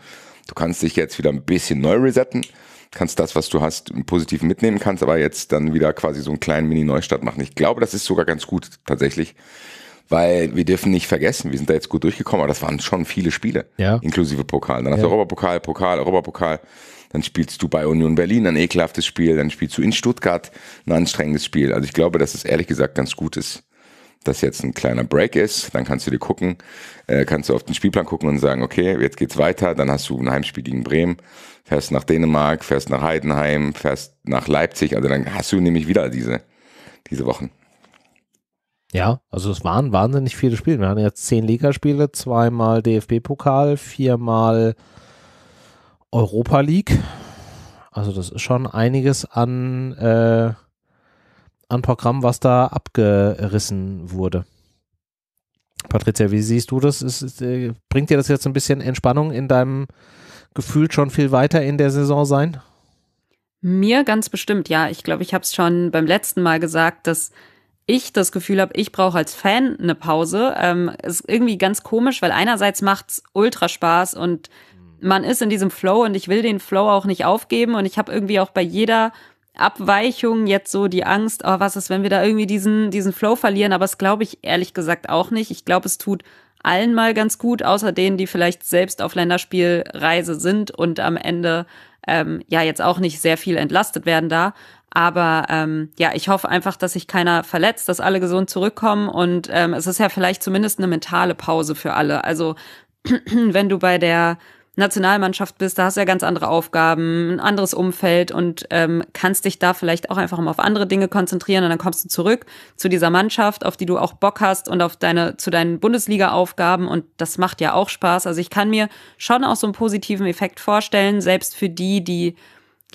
du kannst dich jetzt wieder ein bisschen neu resetten, kannst das, was du hast, positiv mitnehmen, kannst aber jetzt dann wieder quasi so einen kleinen Mini-Neustart machen. Ich glaube, das ist sogar ganz gut tatsächlich, weil wir dürfen nicht vergessen, wir sind da jetzt gut durchgekommen, aber das waren schon viele Spiele, ja. inklusive Pokal. Dann hast du Europapokal, Pokal, Europapokal. Dann spielst du bei Union Berlin ein ekelhaftes Spiel, dann spielst du in Stuttgart ein anstrengendes Spiel. Also ich glaube, dass es ehrlich gesagt ganz gut ist, dass jetzt ein kleiner Break ist, dann kannst du dir gucken, äh, kannst du auf den Spielplan gucken und sagen, okay, jetzt geht's weiter, dann hast du ein Heimspiel gegen Bremen, fährst nach Dänemark, fährst nach Heidenheim, fährst nach Leipzig, also dann hast du nämlich wieder diese, diese Wochen. Ja, also es waren wahnsinnig viele Spiele. Wir hatten jetzt zehn Ligaspiele, zweimal DFB-Pokal, viermal Europa League. Also das ist schon einiges an äh, an Programm, was da abgerissen wurde. Patricia, wie siehst du das? Ist, ist, äh, bringt dir das jetzt ein bisschen Entspannung in deinem Gefühl schon viel weiter in der Saison sein? Mir ganz bestimmt, ja. Ich glaube, ich habe es schon beim letzten Mal gesagt, dass ich das Gefühl habe, ich brauche als Fan eine Pause. Ähm, ist irgendwie ganz komisch, weil einerseits macht's ultra Spaß und hm. man ist in diesem Flow und ich will den Flow auch nicht aufgeben und ich habe irgendwie auch bei jeder Abweichung jetzt so die Angst, oh, was ist, wenn wir da irgendwie diesen, diesen Flow verlieren? Aber das glaube ich ehrlich gesagt auch nicht. Ich glaube, es tut allen mal ganz gut, außer denen, die vielleicht selbst auf Länderspielreise sind und am Ende ähm, ja jetzt auch nicht sehr viel entlastet werden da. Aber ähm, ja, ich hoffe einfach, dass sich keiner verletzt, dass alle gesund zurückkommen und ähm, es ist ja vielleicht zumindest eine mentale Pause für alle. Also [clears throat] wenn du bei der Nationalmannschaft bist, da hast du ja ganz andere Aufgaben, ein anderes Umfeld und ähm, kannst dich da vielleicht auch einfach mal auf andere Dinge konzentrieren und dann kommst du zurück zu dieser Mannschaft, auf die du auch Bock hast und auf deine zu deinen Bundesliga-Aufgaben und das macht ja auch Spaß. Also ich kann mir schon auch so einen positiven Effekt vorstellen, selbst für die, die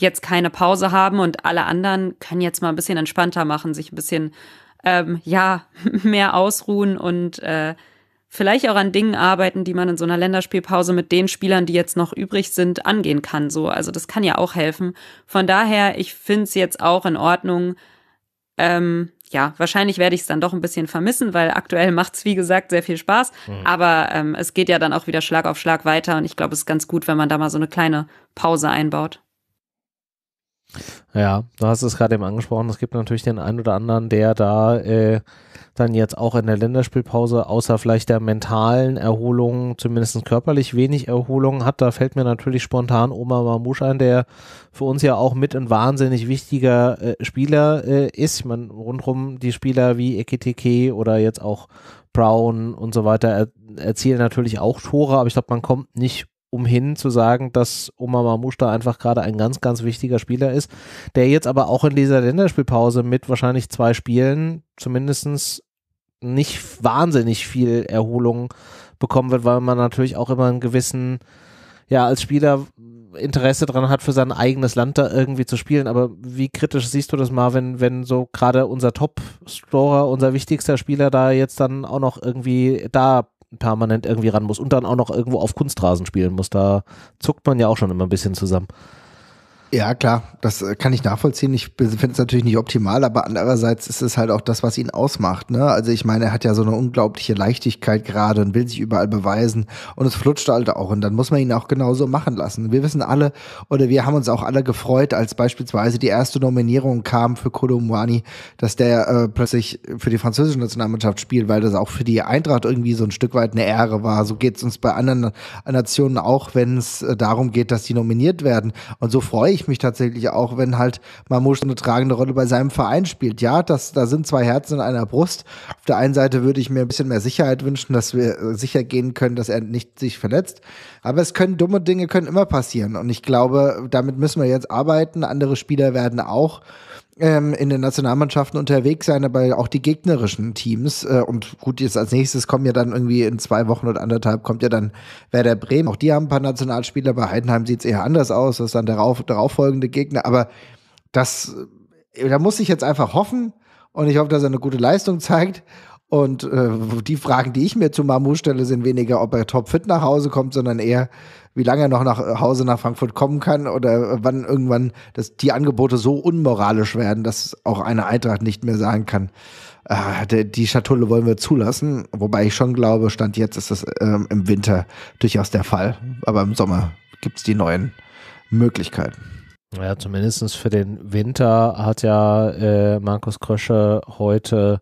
jetzt keine Pause haben und alle anderen können jetzt mal ein bisschen entspannter machen, sich ein bisschen ähm, ja [laughs] mehr ausruhen und äh, vielleicht auch an Dingen arbeiten, die man in so einer Länderspielpause mit den Spielern, die jetzt noch übrig sind, angehen kann. So, also das kann ja auch helfen. Von daher, ich finde es jetzt auch in Ordnung. Ähm, ja, wahrscheinlich werde ich es dann doch ein bisschen vermissen, weil aktuell macht es, wie gesagt, sehr viel Spaß. Mhm. Aber ähm, es geht ja dann auch wieder Schlag auf Schlag weiter und ich glaube, es ist ganz gut, wenn man da mal so eine kleine Pause einbaut. Ja, du hast es gerade eben angesprochen, es gibt natürlich den einen oder anderen, der da äh, dann jetzt auch in der Länderspielpause, außer vielleicht der mentalen Erholung, zumindest körperlich wenig Erholung hat. Da fällt mir natürlich spontan Oma Mamouche ein, der für uns ja auch mit ein wahnsinnig wichtiger äh, Spieler äh, ist. Ich meine, rundherum die Spieler wie Ekiteke oder jetzt auch Brown und so weiter er, erzielen natürlich auch Tore, aber ich glaube, man kommt nicht umhin zu sagen, dass Oma Mamouche da einfach gerade ein ganz, ganz wichtiger Spieler ist, der jetzt aber auch in dieser Länderspielpause mit wahrscheinlich zwei Spielen zumindestens nicht wahnsinnig viel Erholung bekommen wird, weil man natürlich auch immer einen gewissen, ja, als Spieler Interesse dran hat, für sein eigenes Land da irgendwie zu spielen. Aber wie kritisch siehst du das mal, wenn, wenn so gerade unser Top-Scorer, unser wichtigster Spieler da jetzt dann auch noch irgendwie da permanent irgendwie ran muss und dann auch noch irgendwo auf Kunstrasen spielen muss? Da zuckt man ja auch schon immer ein bisschen zusammen. Ja, klar, das äh, kann ich nachvollziehen. Ich finde es natürlich nicht optimal, aber andererseits ist es halt auch das, was ihn ausmacht. Ne? Also ich meine, er hat ja so eine unglaubliche Leichtigkeit gerade und will sich überall beweisen und es flutscht halt auch und dann muss man ihn auch genauso machen lassen. Wir wissen alle oder wir haben uns auch alle gefreut, als beispielsweise die erste Nominierung kam für Kolomwani, dass der äh, plötzlich für die französische Nationalmannschaft spielt, weil das auch für die Eintracht irgendwie so ein Stück weit eine Ehre war. So geht es uns bei anderen Nationen auch, wenn es äh, darum geht, dass die nominiert werden. Und so freue ich ich mich tatsächlich auch, wenn halt Mamouche eine tragende Rolle bei seinem Verein spielt. Ja, das, da sind zwei Herzen in einer Brust. Auf der einen Seite würde ich mir ein bisschen mehr Sicherheit wünschen, dass wir äh, sicher gehen können, dass er nicht sich verletzt. Aber es können dumme Dinge können immer passieren. Und ich glaube, damit müssen wir jetzt arbeiten. Andere Spieler werden auch ähm, in den Nationalmannschaften unterwegs sein, aber auch die gegnerischen Teams. Äh, und gut, jetzt als nächstes kommen ja dann irgendwie in zwei Wochen oder anderthalb kommt ja dann Werder Bremen. Auch die haben ein paar Nationalspieler. Bei Heidenheim sieht es eher anders aus. Das ist dann darauf, darauffolgende Gegner. Aber das, äh, da muss ich jetzt einfach hoffen. Und ich hoffe, dass er eine gute Leistung zeigt. Und äh, die Fragen, die ich mir zu Mamu stelle, sind weniger, ob er topfit nach Hause kommt, sondern eher, wie lange er noch nach äh, Hause nach Frankfurt kommen kann oder äh, wann irgendwann das, die Angebote so unmoralisch werden, dass auch eine Eintracht nicht mehr sagen kann, äh, die Schatulle wollen wir zulassen. Wobei ich schon glaube, Stand jetzt ist das ähm, im Winter durchaus der Fall. Aber im Sommer gibt es die neuen Möglichkeiten. Ja, zumindest für den Winter hat ja äh, Markus Krösche heute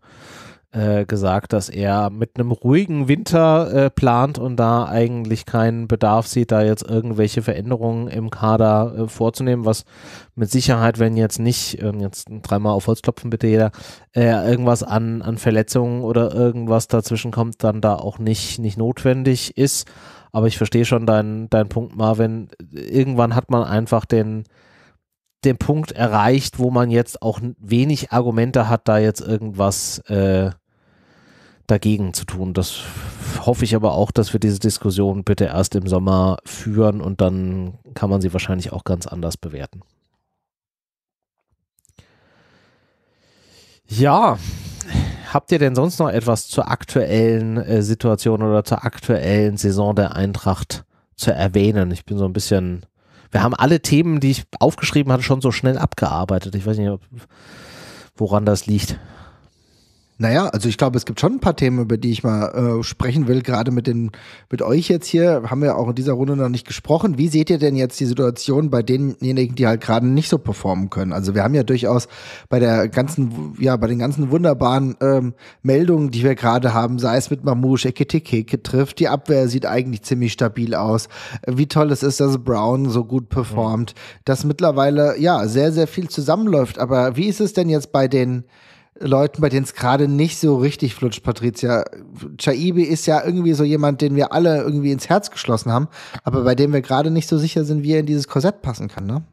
äh, gesagt, dass er mit einem ruhigen Winter äh, plant und da eigentlich keinen Bedarf sieht, da jetzt irgendwelche Veränderungen im Kader äh, vorzunehmen, was mit Sicherheit, wenn jetzt nicht, ähm, jetzt dreimal auf Holz klopfen bitte jeder, äh, irgendwas an, an Verletzungen oder irgendwas dazwischen kommt, dann da auch nicht, nicht notwendig ist. Aber ich verstehe schon deinen, deinen Punkt, Marvin. Irgendwann hat man einfach den, den Punkt erreicht, wo man jetzt auch wenig Argumente hat, da jetzt irgendwas äh, dagegen zu tun. Das hoffe ich aber auch, dass wir diese Diskussion bitte erst im Sommer führen und dann kann man sie wahrscheinlich auch ganz anders bewerten. Ja, habt ihr denn sonst noch etwas zur aktuellen äh, Situation oder zur aktuellen Saison der Eintracht zu erwähnen? Ich bin so ein bisschen. Wir haben alle Themen, die ich aufgeschrieben hatte, schon so schnell abgearbeitet. Ich weiß nicht, ob, woran das liegt. Naja, also ich glaube, es gibt schon ein paar Themen, über die ich mal äh, sprechen will, gerade mit, den, mit euch jetzt hier. Haben wir auch in dieser Runde noch nicht gesprochen. Wie seht ihr denn jetzt die Situation bei denjenigen, die halt gerade nicht so performen können? Also wir haben ja durchaus bei der ganzen, ja, bei den ganzen wunderbaren ähm, Meldungen, die wir gerade haben, sei es mit Mamouche, Eketekeke trifft, die Abwehr sieht eigentlich ziemlich stabil aus. Wie toll es ist, dass Brown so gut performt, mhm. dass mittlerweile, ja, sehr, sehr viel zusammenläuft. Aber wie ist es denn jetzt bei den Leuten, bei denen es gerade nicht so richtig flutscht, Patricia. Chaibi ist ja irgendwie so jemand, den wir alle irgendwie ins Herz geschlossen haben, aber bei dem wir gerade nicht so sicher sind, wie er in dieses Korsett passen kann, ne?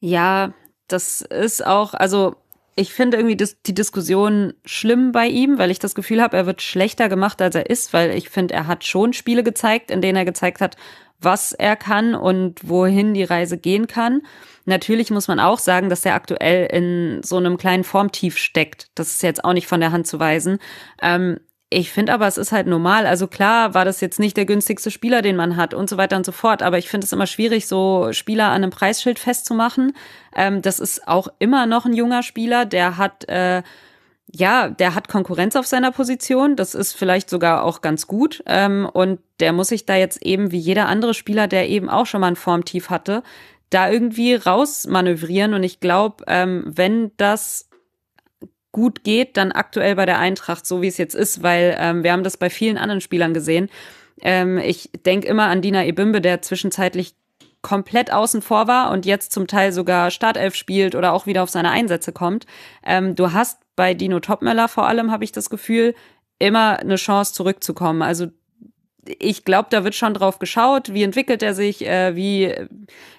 Ja, das ist auch, also ich finde irgendwie die Diskussion schlimm bei ihm, weil ich das Gefühl habe, er wird schlechter gemacht, als er ist, weil ich finde, er hat schon Spiele gezeigt, in denen er gezeigt hat, was er kann und wohin die Reise gehen kann. Natürlich muss man auch sagen, dass er aktuell in so einem kleinen Formtief steckt. Das ist jetzt auch nicht von der Hand zu weisen. Ähm, ich finde aber, es ist halt normal. Also klar war das jetzt nicht der günstigste Spieler, den man hat und so weiter und so fort. Aber ich finde es immer schwierig, so Spieler an einem Preisschild festzumachen. Ähm, das ist auch immer noch ein junger Spieler, der hat äh, ja, der hat Konkurrenz auf seiner Position. Das ist vielleicht sogar auch ganz gut. Ähm, und der muss sich da jetzt eben wie jeder andere Spieler, der eben auch schon mal ein Formtief hatte, da irgendwie rausmanövrieren. Und ich glaube, ähm, wenn das gut geht, dann aktuell bei der Eintracht, so wie es jetzt ist, weil ähm, wir haben das bei vielen anderen Spielern gesehen. Ähm, ich denke immer an Dina Ebimbe, der zwischenzeitlich komplett außen vor war und jetzt zum Teil sogar Startelf spielt oder auch wieder auf seine Einsätze kommt. Ähm, du hast bei Dino Topmöller vor allem habe ich das Gefühl, immer eine Chance zurückzukommen. Also ich glaube, da wird schon drauf geschaut, wie entwickelt er sich, äh, wie,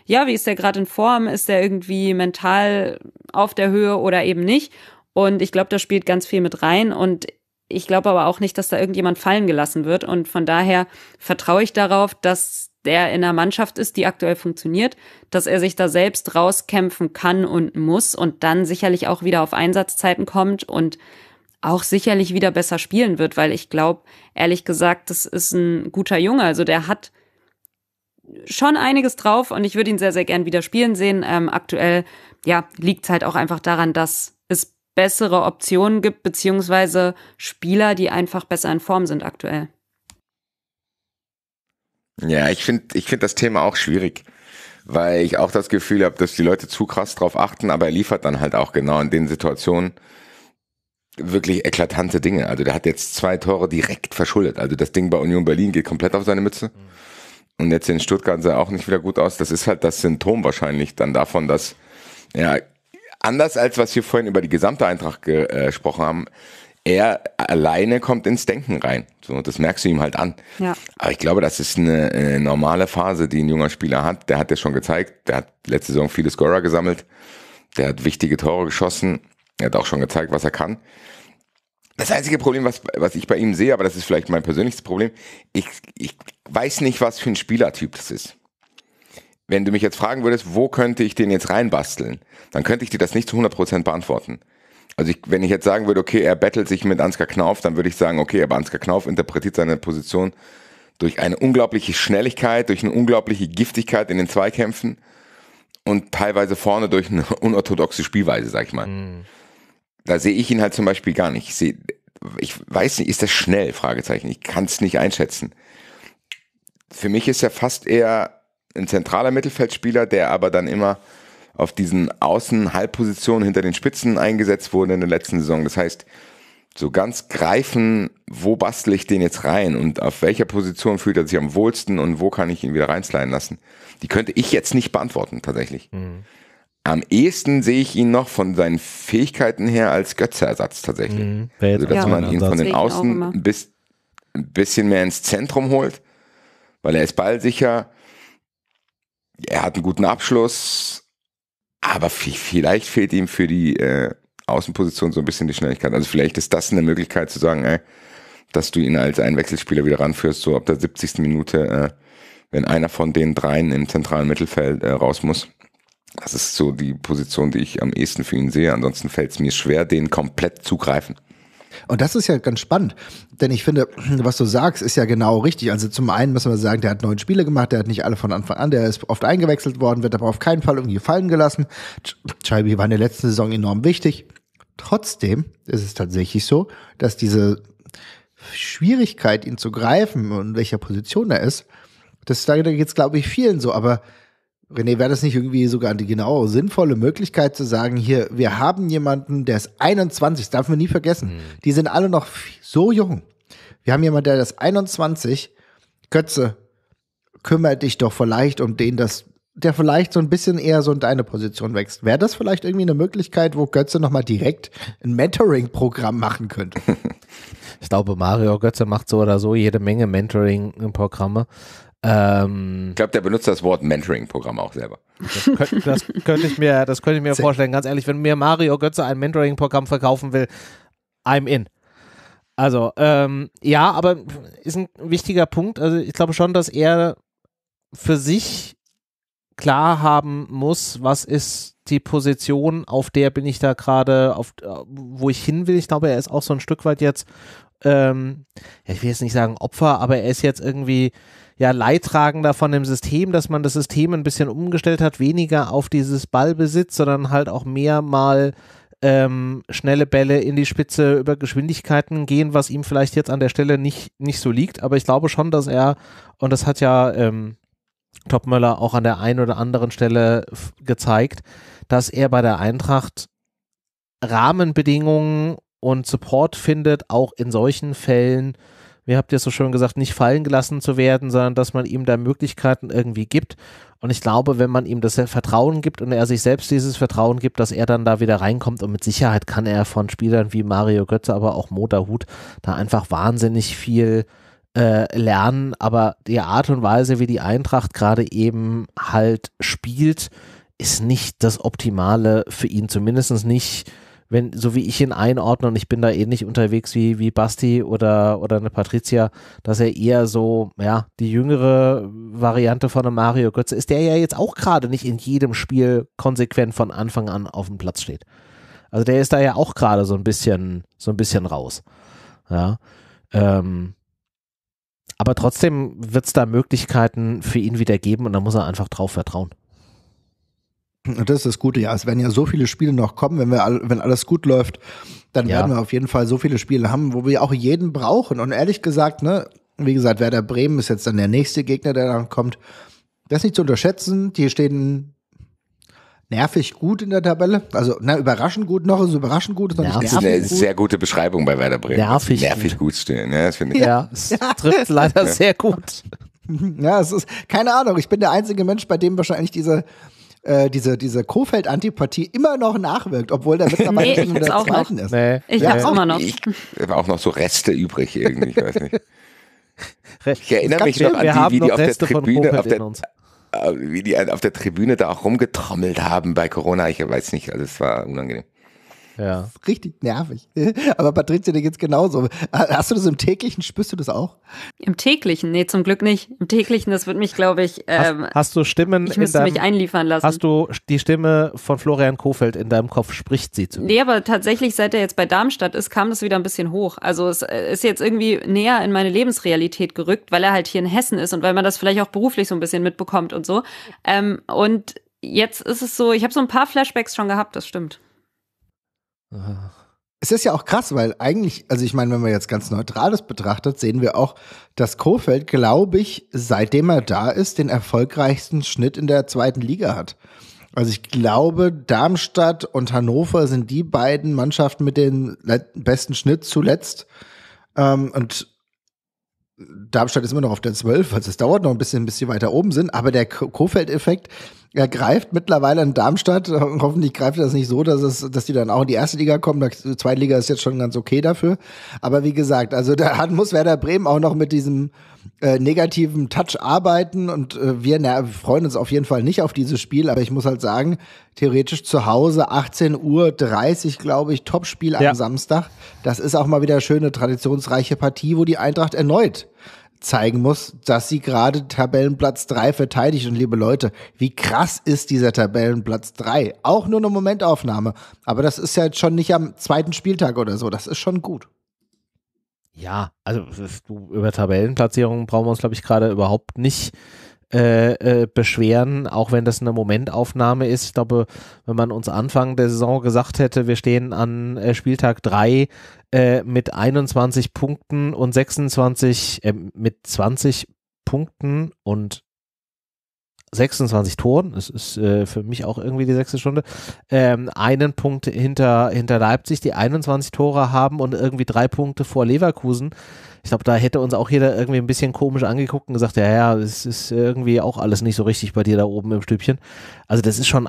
ja, wie ist er gerade in Form, ist er irgendwie mental auf der Höhe oder eben nicht. Und ich glaube, da spielt ganz viel mit rein. Und ich glaube aber auch nicht, dass da irgendjemand fallen gelassen wird. Und von daher vertraue ich darauf, dass der in der Mannschaft ist, die aktuell funktioniert, dass er sich da selbst rauskämpfen kann und muss und dann sicherlich auch wieder auf Einsatzzeiten kommt und auch sicherlich wieder besser spielen wird, weil ich glaube, ehrlich gesagt, das ist ein guter Junge. Also der hat schon einiges drauf und ich würde ihn sehr, sehr gern wieder spielen sehen. Ähm, aktuell, ja, liegt es halt auch einfach daran, dass es bessere Optionen gibt, beziehungsweise Spieler, die einfach besser in Form sind aktuell. Ja, ich finde ich find das Thema auch schwierig, weil ich auch das Gefühl habe, dass die Leute zu krass drauf achten, aber er liefert dann halt auch genau in den Situationen wirklich eklatante Dinge. Also der hat jetzt zwei Tore direkt verschuldet. Also das Ding bei Union Berlin geht komplett auf seine Mütze. Und jetzt in Stuttgart sah er auch nicht wieder gut aus. Das ist halt das Symptom wahrscheinlich dann davon, dass, ja, anders als was wir vorhin über die gesamte Eintracht äh, gesprochen haben, er alleine kommt ins Denken rein. So, das merkst du ihm halt an. Ja. Aber ich glaube, das ist eine, eine äh, normale Phase, die ein junger Spieler hat. Der hat ja schon gezeigt. Der hat letzte Saison viele Scorer gesammelt. Der hat wichtige Tore geschossen. Er hat auch schon gezeigt, was er kann. Das einzige Problem, was, was ich bei ihm sehe, aber das ist vielleicht mein persönliches Problem, ich, ich weiß nicht, was für ein Spielertyp das ist. Wenn du mich jetzt fragen würdest, wo könnte ich den jetzt reinbasteln, dann könnte ich dir das nicht zu 100% beantworten. Also ich, wenn ich jetzt sagen würde, okay, er battelt sich mit Ansgar Knauf, dann würde ich sagen, okay, aber Ansgar Knauf interpretiert seine Position durch eine unglaubliche Schnelligkeit, durch eine unglaubliche Giftigkeit in den Zweikämpfen und teilweise vorne durch eine [laughs] unorthodoxe Spielweise, sag ich mal. Mhm. Da sehe ich ihn halt zum Beispiel gar nicht. Ich, sehe, ich weiß nicht, ist das schnell? Fragezeichen. Ich kann es nicht einschätzen. Für mich ist er fast eher ein zentraler Mittelfeldspieler, der aber dann immer auf diesen Außenhalbpositionen hinter den Spitzen eingesetzt wurde in der letzten Saison. Das heißt, so ganz greifen, wo bastel ich den jetzt rein und auf welcher Position fühlt er sich am wohlsten und wo kann ich ihn wieder reinsliden lassen, die könnte ich jetzt nicht beantworten, tatsächlich. Mhm. Am ehesten sehe ich ihn noch von seinen Fähigkeiten her als Götzeersatz tatsächlich. Mhm. Also, dass ja, man ihn von den Außen ein bisschen mehr ins Zentrum holt, weil er ist ballsicher, er hat einen guten Abschluss, aber vielleicht fehlt ihm für die äh, Außenposition so ein bisschen die Schnelligkeit. Also vielleicht ist das eine Möglichkeit zu sagen, ey, dass du ihn als Einwechselspieler wieder ranführst, so ab der 70. Minute, äh, wenn einer von den dreien im zentralen Mittelfeld äh, raus muss. Das ist so die Position, die ich am ehesten für ihn sehe. Ansonsten fällt es mir schwer, den komplett zugreifen. Und das ist ja ganz spannend, denn ich finde, was du sagst, ist ja genau richtig. Also zum einen müssen wir sagen, der hat neun Spiele gemacht, der hat nicht alle von Anfang an, der ist oft eingewechselt worden, wird aber auf keinen Fall irgendwie fallen gelassen. Chaibi war in der letzten Saison enorm wichtig. Trotzdem ist es tatsächlich so, dass diese Schwierigkeit, ihn zu greifen und in welcher Position er ist, das da geht es, glaube ich, vielen so. Aber René, wäre das nicht irgendwie sogar die genau sinnvolle Möglichkeit zu sagen, hier, wir haben jemanden, der ist 21, das darf man nie vergessen. Hm. Die sind alle noch so jung. Wir haben jemanden, der ist 21. Götze, kümmere dich doch vielleicht um den, dass der vielleicht so ein bisschen eher so in deine Position wächst. Wäre das vielleicht irgendwie eine Möglichkeit, wo Götze nochmal direkt ein Mentoring-Programm machen könnte? [laughs] ich glaube, Mario Götze macht so oder so jede Menge Mentoring-Programme. Ähm, ich glaube, der benutzt das Wort Mentoring-Programm auch selber. Das könnte, das könnte, ich mir, das könnte ich mir [laughs] vorstellen. Ganz ehrlich, wenn mir Mario Götze ein Mentoring-Programm verkaufen will, I'm in. Also, ähm, ja, aber ist ein wichtiger Punkt. Also, ich glaube schon, dass er für sich klar haben muss, was ist die Position, auf der bin ich da gerade, auf äh, wo ich hin will. Ich glaube, er ist auch so ein Stück weit jetzt, ähm, ja, ich will jetzt nicht sagen Opfer, aber er ist jetzt irgendwie ja, Leidtragender von dem System, dass man das System ein bisschen umgestellt hat, weniger auf dieses Ballbesitz, sondern halt auch mehr mal ähm, schnelle Bälle in die Spitze über Geschwindigkeiten gehen, was ihm vielleicht jetzt an der Stelle nicht, nicht so liegt. Aber ich glaube schon, dass er, und das hat ja ähm, Topmöller auch an der einen oder anderen Stelle gezeigt, dass er bei der Eintracht Rahmenbedingungen und Support findet, auch in solchen Fällen, wie habt ihr so schön gesagt, nicht fallen gelassen zu werden, sondern dass man ihm da Möglichkeiten irgendwie gibt. Und ich glaube, wenn man ihm das Vertrauen gibt und er sich selbst dieses Vertrauen gibt, dass er dann da wieder reinkommt und mit Sicherheit kann er von Spielern wie Mario Götze, aber auch Motorhut da einfach wahnsinnig viel äh, lernen. Aber die Art und Weise, wie die Eintracht gerade eben halt spielt, ist nicht das Optimale für ihn, zumindest nicht wenn, so wie ich ihn einordne, und ich bin da ähnlich unterwegs wie, wie Basti oder, oder eine Patricia, dass er eher so, ja, die jüngere Variante von einem Mario Götze ist, der ja jetzt auch gerade nicht in jedem Spiel konsequent von Anfang an auf dem Platz steht. Also der ist da ja auch gerade so ein bisschen, so ein bisschen raus. Ja. Ähm, aber trotzdem wird es da Möglichkeiten für ihn wieder geben und da muss er einfach drauf vertrauen. Das ist das Gute, ja. Es werden ja so viele Spiele noch kommen, wenn, wir wenn alles gut läuft, dann ja. werden wir auf jeden Fall so viele Spiele haben, wo wir auch jeden brauchen. Und ehrlich gesagt, ne, wie gesagt, Werder Bremen ist jetzt dann der nächste Gegner, der dann kommt. Das nicht zu unterschätzen. Die stehen nervig gut in der Tabelle. Also, na, überraschend gut noch, ist also überraschend gut. Ist noch nervig. Nicht nervig das ist eine sehr gute Beschreibung bei Werder Bremen. Nervig, nervig gut stehen, ja, das finde ich. Ja, [laughs] es ja. trifft leider sehr gut. Ja, es ist, keine Ahnung, ich bin der einzige Mensch, bei dem wahrscheinlich diese, äh, diese, diese Kofeld-Antipathie immer noch nachwirkt, obwohl der mittlerweile nee, schon der Zweiten ist. Nee, ich ja, hab's auch immer noch. Ich, auch noch so Reste übrig irgendwie, ich weiß nicht. Ich erinnere mich schlimm, noch an die, wie die auf Reste der Tribüne, auf der, äh, wie die auf der Tribüne da auch rumgetrommelt haben bei Corona. Ich weiß nicht, also es war unangenehm. Ja. Richtig nervig. [laughs] Aber Patricia, dir geht's genauso. Hast du das im täglichen? Spürst du das auch? Im täglichen? Nee, zum Glück nicht. Im täglichen, das wird mich, glaube ich. Ähm, hast, hast, du Stimmen? Ich müsste deinem, mich einliefern lassen. Hast du die Stimme von Florian Kofeld in deinem Kopf? Spricht sie zu? Nee, aber tatsächlich, seit er jetzt bei Darmstadt ist, kam das wieder ein bisschen hoch. Also es äh, ist jetzt irgendwie näher in meine Lebensrealität gerückt, weil er halt hier in Hessen ist und weil man das vielleicht auch beruflich so ein bisschen mitbekommt und so. Ähm, und jetzt ist es so, ich habe so ein paar Flashbacks schon gehabt, das stimmt. Es ist ja auch krass, weil eigentlich, also ich meine, wenn man jetzt ganz Neutrales betrachtet, sehen wir auch, dass Kofeld, glaube ich, seitdem er da ist, den erfolgreichsten Schnitt in der zweiten Liga hat. Also ich glaube, Darmstadt und Hannover sind die beiden Mannschaften mit dem besten Schnitt zuletzt. Ähm, und Darmstadt ist immer noch auf der 12, also es dauert noch ein bisschen, bis sie weiter oben sind. Aber der Kofeld-Effekt er greift mittlerweile in Darmstadt. [laughs] Hoffentlich greift er das nicht so, dass, es, dass die dann auch in die erste Liga kommen. Die zweite Liga ist jetzt schon ganz okay dafür. Aber wie gesagt, also da muss Werder Bremen auch noch mit diesem äh, negativen Touch arbeiten. Und äh, wir na, freuen uns auf jeden Fall nicht auf dieses Spiel. Aber ich muss halt sagen, theoretisch zu Hause 18.30 Uhr, glaube ich, Topspiel ja. am Samstag. Das ist auch mal wieder eine schöne, traditionsreiche Partie, wo die Eintracht erneut zeigen muss, dass sie gerade Tabellenplatz 3 verteidigt. Und liebe Leute, wie krass ist dieser Tabellenplatz 3? Auch nur eine Momentaufnahme. Aber das ist ja jetzt schon nicht am zweiten Spieltag oder so. Das ist schon gut. Ja, also über Tabellenplatzierungen brauchen wir uns, glaube ich, gerade überhaupt nicht äh, äh, äh, beschweren, auch wenn das eine Momentaufnahme ist. Ich glaube, wenn man uns Anfang der Saison gesagt hätte, wir stehen an äh, Spieltag 3 mit 21 Punkten und 26, mit 20 Punkten und 26 Toren, das ist äh, für mich auch irgendwie die sechste Stunde, ähm, einen Punkt hinter, hinter Leipzig, die 21 Tore haben und irgendwie drei Punkte vor Leverkusen, ich glaube, da hätte uns auch jeder irgendwie ein bisschen komisch angeguckt und gesagt, ja, ja, es ist irgendwie auch alles nicht so richtig bei dir da oben im Stübchen. Also das ist schon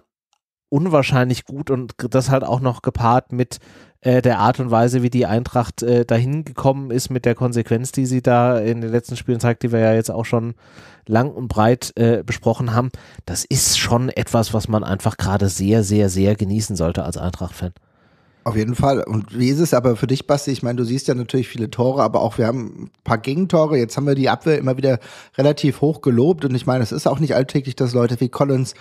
unwahrscheinlich gut und das halt auch noch gepaart mit äh, der Art und Weise, wie die Eintracht äh, dahin gekommen ist, mit der Konsequenz, die sie da in den letzten Spielen zeigt, die wir ja jetzt auch schon lang und breit äh, besprochen haben. Das ist schon etwas, was man einfach gerade sehr, sehr, sehr genießen sollte als Eintracht-Fan. Auf jeden Fall. Und wie ist es aber für dich, Basti? Ich meine, du siehst ja natürlich viele Tore, aber auch wir haben ein paar Gegentore. Jetzt haben wir die Abwehr immer wieder relativ hoch gelobt. Und ich meine, es ist auch nicht alltäglich, dass Leute wie Collins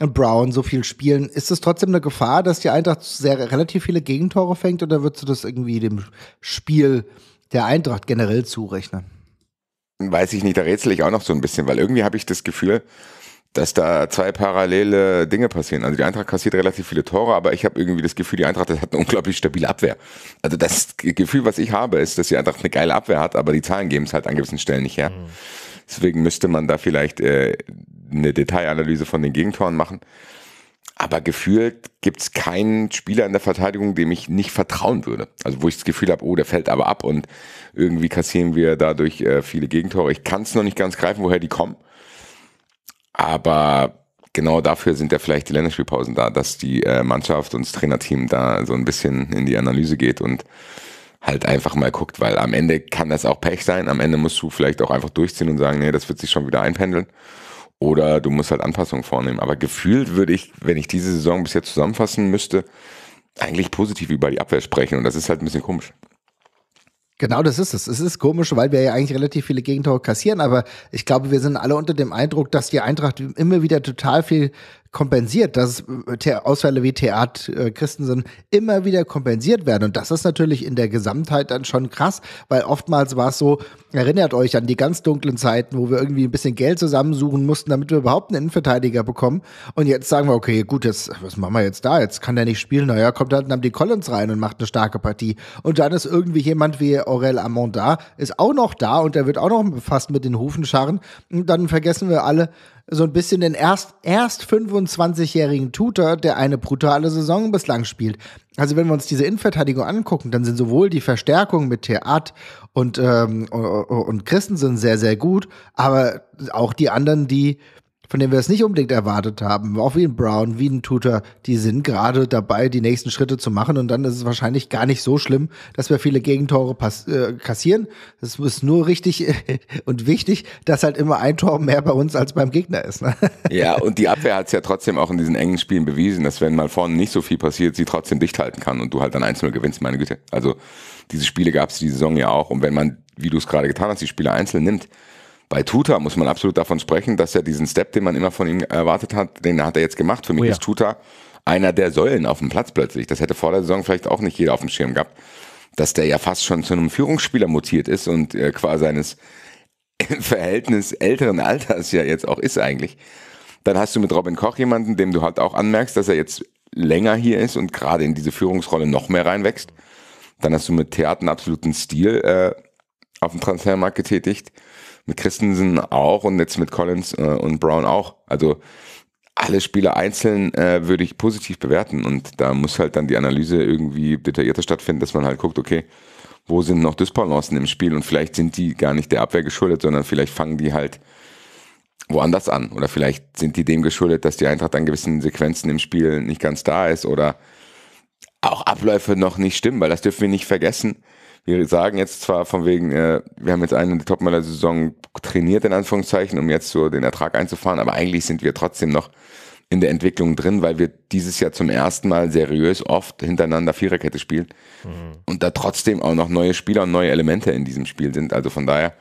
und Brown so viel spielen. Ist es trotzdem eine Gefahr, dass die Eintracht sehr, relativ viele Gegentore fängt? Oder würdest du das irgendwie dem Spiel der Eintracht generell zurechnen? Weiß ich nicht, da rätsel ich auch noch so ein bisschen, weil irgendwie habe ich das Gefühl, dass da zwei parallele Dinge passieren. Also die Eintracht kassiert relativ viele Tore, aber ich habe irgendwie das Gefühl, die Eintracht das hat eine unglaublich stabile Abwehr. Also das Gefühl, was ich habe, ist, dass die Eintracht eine geile Abwehr hat, aber die Zahlen geben es halt an gewissen Stellen nicht her. Mhm. Deswegen müsste man da vielleicht äh, eine Detailanalyse von den Gegentoren machen. Aber gefühlt gibt's keinen Spieler in der Verteidigung, dem ich nicht vertrauen würde. Also wo ich das Gefühl habe, oh, der fällt aber ab und irgendwie kassieren wir dadurch äh, viele Gegentore. Ich kann's noch nicht ganz greifen, woher die kommen. Aber genau dafür sind ja vielleicht die Länderspielpausen da, dass die äh, Mannschaft und das Trainerteam da so ein bisschen in die Analyse geht und halt einfach mal guckt, weil am Ende kann das auch Pech sein. Am Ende musst du vielleicht auch einfach durchziehen und sagen, nee, das wird sich schon wieder einpendeln. Oder du musst halt Anpassungen vornehmen. Aber gefühlt würde ich, wenn ich diese Saison bisher zusammenfassen müsste, eigentlich positiv über die Abwehr sprechen. Und das ist halt ein bisschen komisch. Genau, das ist es. Es ist komisch, weil wir ja eigentlich relativ viele Gegentore kassieren, aber ich glaube, wir sind alle unter dem Eindruck, dass die Eintracht immer wieder total viel kompensiert, dass äh, Ausfälle wie Theat äh, Christensen immer wieder kompensiert werden. Und das ist natürlich in der Gesamtheit dann schon krass, weil oftmals war es so, erinnert euch an die ganz dunklen Zeiten, wo wir irgendwie ein bisschen Geld zusammensuchen mussten, damit wir überhaupt einen Innenverteidiger bekommen. Und jetzt sagen wir, okay, gut, jetzt, was machen wir jetzt da? Jetzt kann der nicht spielen. Naja, kommt halt dann die Collins rein und macht eine starke Partie. Und dann ist irgendwie jemand wie Aurel Amon da, ist auch noch da und der wird auch noch befasst mit den Hufenscharren. Und dann vergessen wir alle, so ein bisschen den erst, erst 25-jährigen Tutor, der eine brutale Saison bislang spielt. Also wenn wir uns diese Innenverteidigung angucken, dann sind sowohl die Verstärkungen mit Theat und, ähm, und Christensen sehr, sehr gut, aber auch die anderen, die von dem wir es nicht unbedingt erwartet haben, auch wie ein Brown, wie ein Tutor, die sind gerade dabei, die nächsten Schritte zu machen und dann ist es wahrscheinlich gar nicht so schlimm, dass wir viele Gegentore äh, kassieren. Es ist nur richtig [laughs] und wichtig, dass halt immer ein Tor mehr bei uns als beim Gegner ist. Ne? [laughs] Ja, und die Abwehr hat es ja trotzdem auch in diesen engen Spielen bewiesen, dass wenn mal vorne nicht so viel passiert, sie trotzdem dicht halten kann und du halt dann 1-0 gewinnst, meine Güte. Also diese Spiele gab es die Saison ja auch und wenn man, wie du es gerade getan hast, die Spiele einzeln nimmt, bei Tuta muss man absolut davon sprechen, dass er diesen Step, den man immer von ihm erwartet hat, den hat er jetzt gemacht. Für mich oh ja. ist Tuta einer der Säulen auf dem Platz plötzlich. Das hätte vor der Saison vielleicht auch nicht jeder auf dem Schirm gehabt, dass der ja fast schon zu einem Führungsspieler mutiert ist und äh, quasi eines im [laughs] Verhältnis älteren Alters ja jetzt auch ist eigentlich. Dann hast du mit Robin Koch jemanden, dem du halt auch anmerkst, dass er jetzt länger hier ist und gerade in diese Führungsrolle noch mehr reinwächst. Dann hast du mit Theater absoluten Stil äh, auf dem Transfermarkt getätigt mit Christensen auch und jetzt mit Collins äh, und Brown auch. Also alle Spiele einzeln äh, würde ich positiv bewerten und da muss halt dann die Analyse irgendwie detaillierter stattfinden, dass man halt guckt, okay, wo sind noch Disbalancen im Spiel und vielleicht sind die gar nicht der Abwehr geschuldet, sondern vielleicht fangen die halt woanders an oder vielleicht sind die dem geschuldet, dass die Eintracht an gewissen Sequenzen im Spiel nicht ganz da ist oder auch Abläufe noch nicht stimmen, weil das dürfen wir nicht vergessen wir sagen jetzt zwar von wegen, äh, wir haben jetzt eine der saison trainiert, in Anführungszeichen, um jetzt so den Ertrag einzufahren, aber eigentlich sind wir trotzdem noch in der Entwicklung drin, weil wir dieses Jahr zum ersten Mal seriös oft hintereinander Viererkette spielen mhm. und da trotzdem auch noch neue Spieler und neue Elemente in diesem Spiel sind. Also von daher,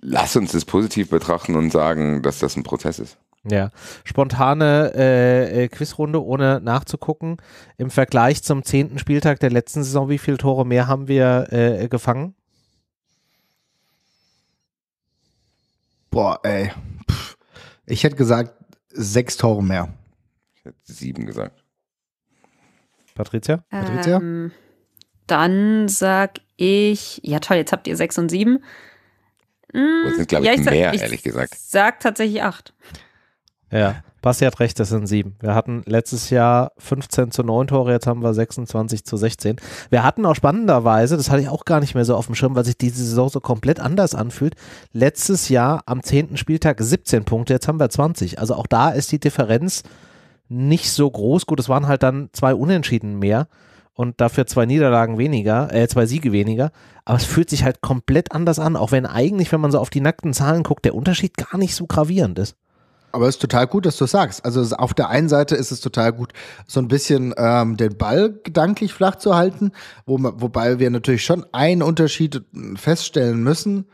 lass uns das positiv betrachten und sagen, dass das ein Prozess ist. Ja, spontane äh, äh, Quizrunde ohne nachzugucken. Im Vergleich zum zehnten Spieltag der letzten Saison, wie viele Tore mehr haben wir äh, gefangen? Boah, ey. Pff. Ich hätte gesagt, sechs Tore mehr. Ich hätte sieben gesagt. Patricia? Ähm, dann sag ich, ja toll, jetzt habt ihr sechs und sieben. Hm, das sind, glaube ich, hm, ja, ich, mehr, ich ehrlich gesagt. Sag tatsächlich acht. Ja, Basti hat recht, das sind sieben. Wir hatten letztes Jahr 15 zu 9 Tore, jetzt haben wir 26 zu 16. Wir hatten auch spannenderweise, das hatte ich auch gar nicht mehr so auf dem Schirm, weil sich diese Saison so komplett anders anfühlt, letztes Jahr am 10. Spieltag 17 Punkte, jetzt haben wir 20. Also auch da ist die Differenz nicht so groß. Gut, es waren halt dann zwei Unentschieden mehr und dafür zwei Niederlagen weniger, äh, zwei Siege weniger. Aber es fühlt sich halt komplett anders an, auch wenn eigentlich, wenn man so auf die nackten Zahlen guckt, der Unterschied gar nicht so gravierend ist. Aber es ist total gut, dass du es sagst. Also auf der einen Seite ist es total gut, so ein bisschen ähm, den Ball gedanklich flach zu halten, wo, wobei wir natürlich schon einen Unterschied hm, feststellen müssen.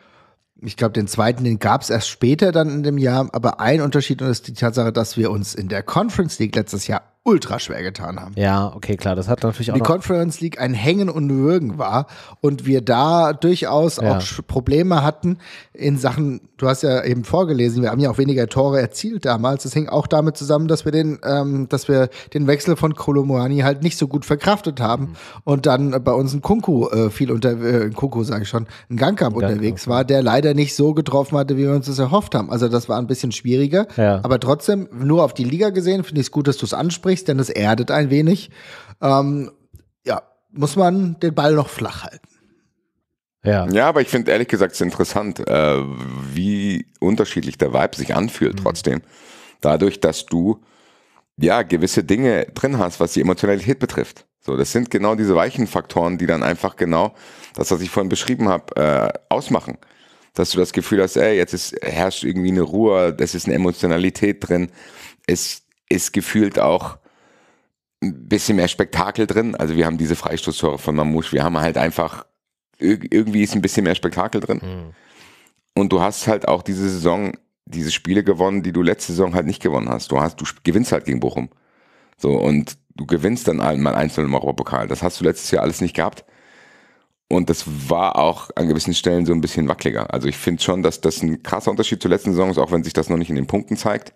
Ich glaube, den zweiten, den gab es erst später dann in dem Jahr, aber ein Unterschied ist die Tatsache, dass wir uns in der Conference League letztes Jahr ultra schwer getan haben. Ja, okay, klar, das hat natürlich auch. Die Conference League ein Hängen und Würgen war und wir da durchaus ja. auch Probleme hatten in Sachen, du hast ja eben vorgelesen, wir haben ja auch weniger Tore erzielt damals. Das hing auch damit zusammen, dass wir den, ähm, dass wir den Wechsel von Kolomoani halt nicht so gut verkraftet haben mhm. und dann bei uns ein Kunku äh, viel unter, äh, Kunku sage ich schon, ein Gangkamp unterwegs war, der leider nicht so getroffen hatte, wie wir uns das erhofft haben. Also das war ein bisschen schwieriger, ja. aber trotzdem nur auf die Liga gesehen, finde ich es gut, dass du es ansprichst kriegst, denn es erdet ein wenig. Ähm, ja, muss man den Ball noch flach halten. Ja. ja, aber ich finde ehrlich gesagt es interessant, äh, wie unterschiedlich der Vibe sich anfühlt mhm. trotzdem. Dadurch, dass du ja gewisse Dinge drin hast, was die Emotionalität betrifft. So, das sind genau diese weichen Faktoren, die dann einfach genau das, was ich vorhin beschrieben habe, äh, ausmachen. Dass du das Gefühl hast, ey, jetzt ist, herrscht irgendwie eine Ruhe, es ist eine Emotionalität drin, es ist gefühlt auch ein bisschen mehr Spektakel drin. Also wir haben diese Freistoßtore von Mamouche, wir haben halt einfach, irgendwie ist ein bisschen mehr Spektakel drin. Mhm. Und du hast halt auch diese Saison, diese Spiele gewonnen, die du letzte Saison halt nicht gewonnen hast. Du hast, du gewinnst halt gegen Bochum. So, und du gewinnst dann mal einzeln im Europapokal. Das hast du letztes Jahr alles nicht gehabt. Und das war auch an gewissen Stellen so ein bisschen wackeliger. Also ich finde schon, dass das ein krasser Unterschied zur letzten Saison ist, auch wenn sich das noch nicht in den Punkten zeigt.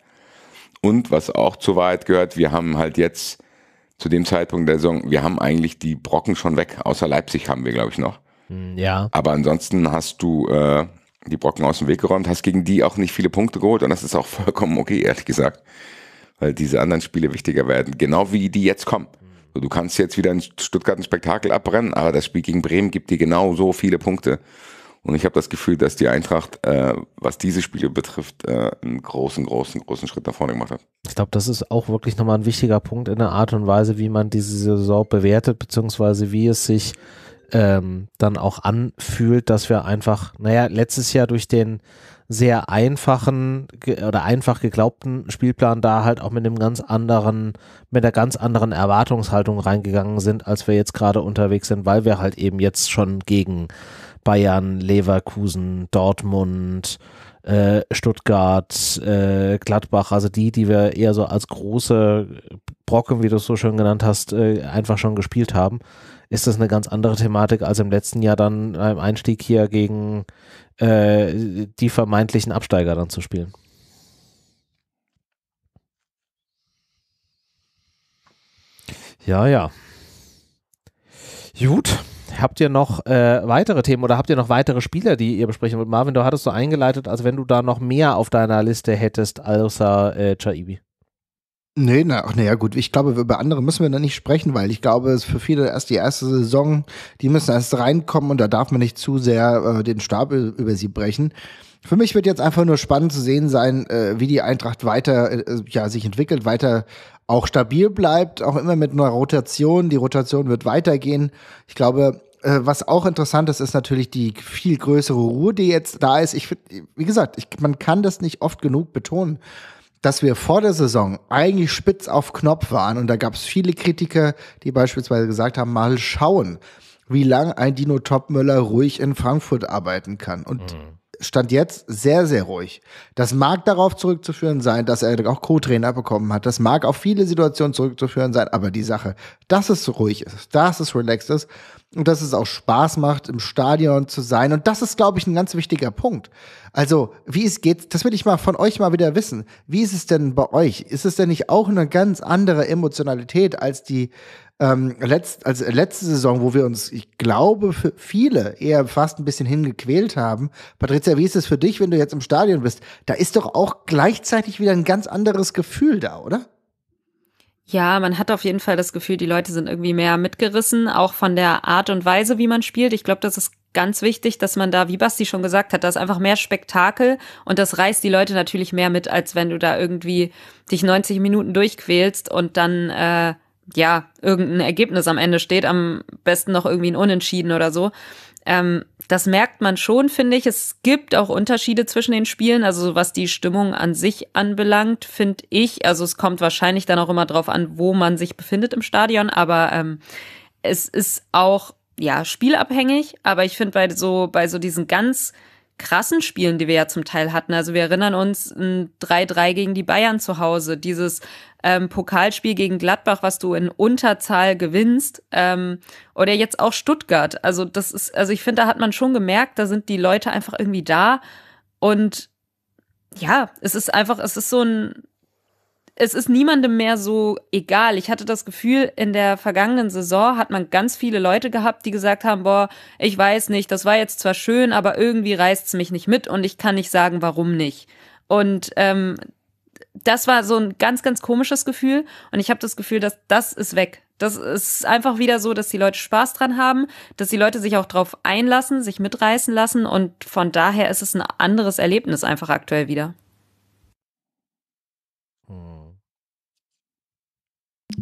Und was auch zur Wahrheit gehört, wir haben halt jetzt zu dem Zeitpunkt der Saison, wir haben eigentlich die Brocken schon weg, außer Leipzig haben wir, glaube ich, noch. Hm, ja. Aber ansonsten hast du äh, die Brocken aus dem Weg geräumt, hast gegen die auch nicht viele Punkte geholt und das ist auch [laughs] vollkommen okay, ehrlich gesagt, weil diese anderen Spiele wichtiger werden, genau wie die jetzt kommen. Du kannst jetzt wieder in Stuttgart ein Spektakel abbrennen, aber das Spiel gegen Bremen gibt dir genau so viele Punkte, und ich habe das Gefühl, dass die Eintracht, äh, was diese Spiele betrifft, äh, einen großen, großen, großen Schritt nach vorne gemacht hat. Ich glaube, das ist auch wirklich nochmal ein wichtiger Punkt in der Art und Weise, wie man diese Saison bewertet, beziehungsweise wie es sich ähm, dann auch anfühlt, dass wir einfach, naja, letztes Jahr durch den sehr einfachen oder einfach geglaubten Spielplan da halt auch mit einem ganz anderen, mit einer ganz anderen Erwartungshaltung reingegangen sind, als wir jetzt gerade unterwegs sind, weil wir halt eben jetzt schon gegen Bayern, Leverkusen, Dortmund, äh, Stuttgart, äh, Gladbach, also die, die wir eher so als große Brocken, wie du es so schön genannt hast, äh, einfach schon gespielt haben, ist das eine ganz andere Thematik als im letzten Jahr dann beim Einstieg hier gegen äh, die vermeintlichen Absteiger dann zu spielen. Ja, ja. Gut habt ihr noch äh, weitere Themen oder habt ihr noch weitere Spieler, die ihr besprechen wollt? Marvin, du hattest so eingeleitet, als wenn du da noch mehr auf deiner Liste hättest, außer äh, Chaibi. Nee, na, ach, na ja, gut. Ich glaube, über andere müssen wir da nicht sprechen, weil ich glaube, es ist für viele erst die erste Saison. Die müssen erst reinkommen und da darf man nicht zu sehr äh, den Stab über sie brechen. Für mich wird jetzt einfach nur spannend zu sehen sein, äh, wie die Eintracht weiter äh, äh ja, sich entwickelt, weiter auch stabil bleibt, auch immer mit einer Rotation. Die Rotation wird weitergehen. Ich glaube, äh, was auch interessant ist, ist natürlich die viel größere Ruhe, die jetzt da ist. Ich find, wie gesagt, ich, man kann das nicht oft genug betonen, dass wir vor der Saison eigentlich spitz auf Knopf waren und da gab es viele Kritiker, die beispielsweise gesagt haben, mal schauen, wie lang ein Dino Topmüller ruhig in Frankfurt arbeiten kann. Und mhm. Stand jetzt sehr, sehr ruhig. Das mag darauf zurückzuführen sein, dass er auch Co-Trainer bekommen hat. Das mag auf viele Situationen zurückzuführen sein, aber die Sache, dass es ruhig ist, dass es relaxed ist und dass es auch Spaß macht, im Stadion zu sein. Und das ist, glaube ich, ein ganz wichtiger Punkt. Also, wie es geht, das will ich mal von euch mal wieder wissen. Wie ist es denn bei euch? Ist es denn nicht auch eine ganz andere Emotionalität als die, ähm, letzt, also letzte Saison, wo wir uns, ich glaube, für viele eher fast ein bisschen hingequält haben. Patricia, wie ist es für dich, wenn du jetzt im Stadion bist? Da ist doch auch gleichzeitig wieder ein ganz anderes Gefühl da, oder? Ja, man hat auf jeden Fall das Gefühl, die Leute sind irgendwie mehr mitgerissen, auch von der Art und Weise, wie man spielt. Ich glaube, das ist ganz wichtig, dass man da, wie Basti schon gesagt hat, da ist einfach mehr Spektakel und das reißt die Leute natürlich mehr mit, als wenn du da irgendwie dich 90 Minuten durchquälst und dann äh, ja, irgendein Ergebnis am Ende steht, am besten noch irgendwie ein Unentschieden oder so. Ähm, das merkt man schon, finde ich. Es gibt auch Unterschiede zwischen den Spielen, also was die Stimmung an sich anbelangt, finde ich. Also es kommt wahrscheinlich dann auch immer drauf an, wo man sich befindet im Stadion, aber ähm, es ist auch ja spielabhängig. Aber ich finde bei so bei so diesen ganz krassen Spielen, die wir ja zum Teil hatten. Also wir erinnern uns ein 3-3 gegen die Bayern zu Hause, dieses ähm, Pokalspiel gegen Gladbach, was du in Unterzahl gewinnst, ähm, oder jetzt auch Stuttgart. Also das ist, also ich finde, da hat man schon gemerkt, da sind die Leute einfach irgendwie da und ja, es ist einfach, es ist so ein, es ist niemandem mehr so egal. Ich hatte das Gefühl, in der vergangenen Saison hat man ganz viele Leute gehabt, die gesagt haben, boah, ich weiß nicht, das war jetzt zwar schön, aber irgendwie reißt es mich nicht mit und ich kann nicht sagen, warum nicht. Und ähm, das war so ein ganz, ganz komisches Gefühl und ich habe das Gefühl, dass das ist weg. Das ist einfach wieder so, dass die Leute Spaß dran haben, dass die Leute sich auch drauf einlassen, sich mitreißen lassen und von daher ist es ein anderes Erlebnis einfach aktuell wieder.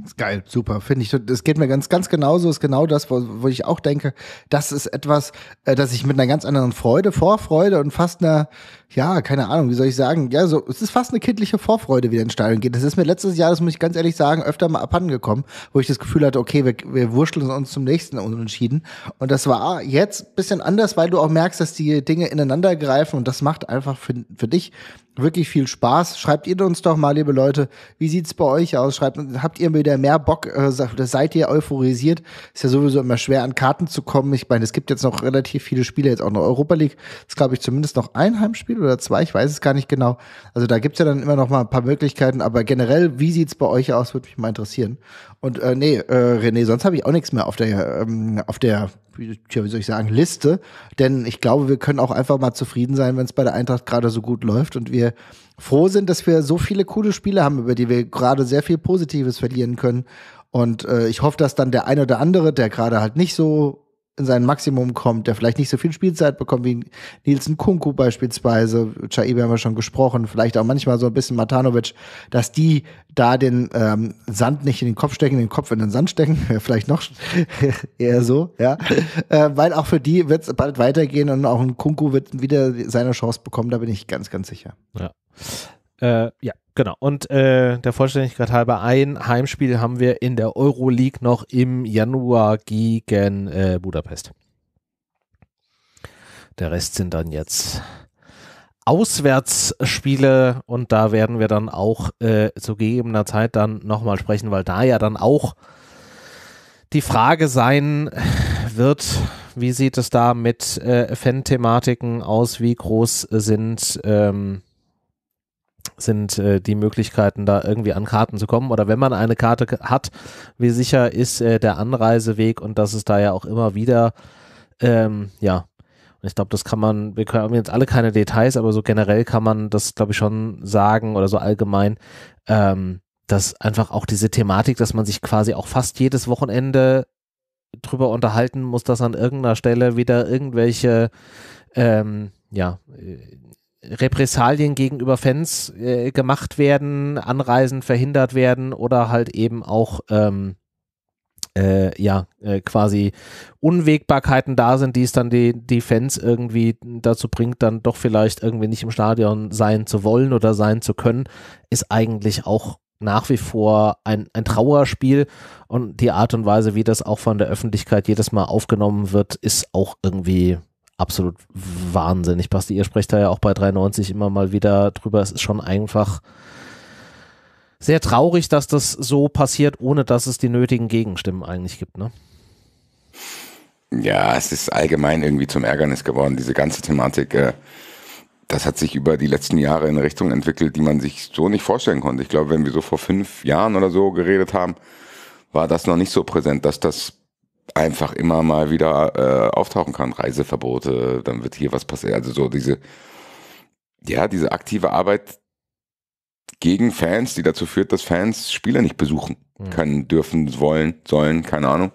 Ist geil. Super, finde ich. Das geht mir ganz, ganz genauso. Ist genau das, wo, wo ich auch denke, das ist etwas, äh, das ich mit einer ganz anderen Freude, Vorfreude und fast einer ja, keine Ahnung, wie soll ich sagen? Ja, so, es ist fast eine kindliche Vorfreude, wieder ins Stadion geht. Das ist mir letztes Jahr, das muss ich ganz ehrlich sagen, öfter mal abhanden gekommen, wo ich das Gefühl hatte, okay, wir, wir wurschteln uns zum nächsten Unentschieden. Und das war jetzt ein bisschen anders, weil du auch merkst, dass die Dinge ineinander greifen und das macht einfach für, für dich wirklich viel Spaß. Schreibt ihr uns doch mal, liebe Leute, wie sieht's bei euch aus? Schreibt, habt ihr wieder mehr Bock? Äh, seid ihr euphorisiert? Ist ja sowieso immer schwer, an Karten zu kommen. Ich meine, es gibt jetzt noch relativ viele Spiele, jetzt auch noch Europa League. Ist, glaube ich, zumindest noch ein Heimspiel Spiel oder zwei, ich weiß es gar nicht genau. Also da gibt es ja dann immer noch mal ein paar Möglichkeiten, aber generell, wie sieht es bei euch aus, würde mich mal interessieren. Und äh, nee, äh, René, sonst habe ich auch nichts mehr auf der, ähm, auf der, wie soll ich sagen, Liste. Denn ich glaube, wir können auch einfach mal zufrieden sein, wenn es bei der Eintracht gerade so gut läuft und wir froh sind, dass wir so viele coole Spiele haben, über die wir gerade sehr viel Positives verlieren können. Und äh, ich hoffe, dass dann der eine oder andere, der gerade halt nicht so in sein Maximum kommt, der vielleicht nicht so viel Spielzeit bekommt wie Nielsen Kunku beispielsweise, Chaibe haben wir schon gesprochen, vielleicht auch manchmal so ein bisschen Matanovic, dass die da den ähm, Sand nicht in den Kopf stecken, den Kopf in den Sand stecken, [laughs] vielleicht noch [laughs] eher so, ja, äh, weil auch für die wird es bald weitergehen und auch ein Kunku wird wieder seine Chance bekommen, da bin ich ganz, ganz sicher. Ja. Äh, ja, Genau. Und äh, der Vollständigkeit halber, ein Heimspiel haben wir in der Euroleague noch im Januar gegen äh, Budapest. Der Rest sind dann jetzt Auswärtsspiele und da werden wir dann auch äh, zu gegebener Zeit dann nochmal sprechen, weil da ja dann auch die Frage sein wird, wie sieht es da mit äh, Fan-Thematiken aus, wie groß sind... Ähm, sind äh, die Möglichkeiten, da irgendwie an Karten zu kommen. Oder wenn man eine Karte hat, wie sicher ist äh, der Anreiseweg und das ist da ja auch immer wieder, ähm, ja. ich glaube, das kann man, wir haben jetzt alle keine Details, aber so generell kann man das, glaube ich, schon sagen oder so allgemein, ähm, dass einfach auch diese Thematik, dass man sich quasi auch fast jedes Wochenende drüber unterhalten muss, dass an irgendeiner Stelle wieder irgendwelche ähm, ja, äh, Repressalien gegenüber Fans äh, gemacht werden, Anreisen verhindert werden oder halt eben auch ähm, äh, ja äh, quasi Unwägbarkeiten da sind, die es dann die, die Fans irgendwie dazu bringt, dann doch vielleicht irgendwie nicht im Stadion sein zu wollen oder sein zu können, ist eigentlich auch nach wie vor ein, ein Trauerspiel und die Art und Weise, wie das auch von der Öffentlichkeit jedes Mal aufgenommen wird, ist auch irgendwie absolut wahnsinnig. Basti, ihr sprecht da ja auch bei 93 immer mal wieder drüber. Es ist schon einfach sehr traurig, dass das so passiert, ohne dass es die nötigen Gegenstimmen eigentlich gibt, ne? Ja, es ist allgemein irgendwie zum Ärgernis geworden, diese ganze Thematik. Äh, das hat sich über die letzten Jahre in Richtung entwickelt, die man sich so nicht vorstellen konnte. Ich glaube, wenn wir so vor fünf Jahren oder so geredet haben, war das noch nicht so präsent, dass das einfach immer mal wieder äh, auftauchen kann. Reiseverbote, dann wird hier was passieren. Also so diese, ja, diese aktive Arbeit gegen Fans, die dazu führt, dass Fans Spieler nicht besuchen hm. können, dürfen, wollen, sollen, keine Ahnung.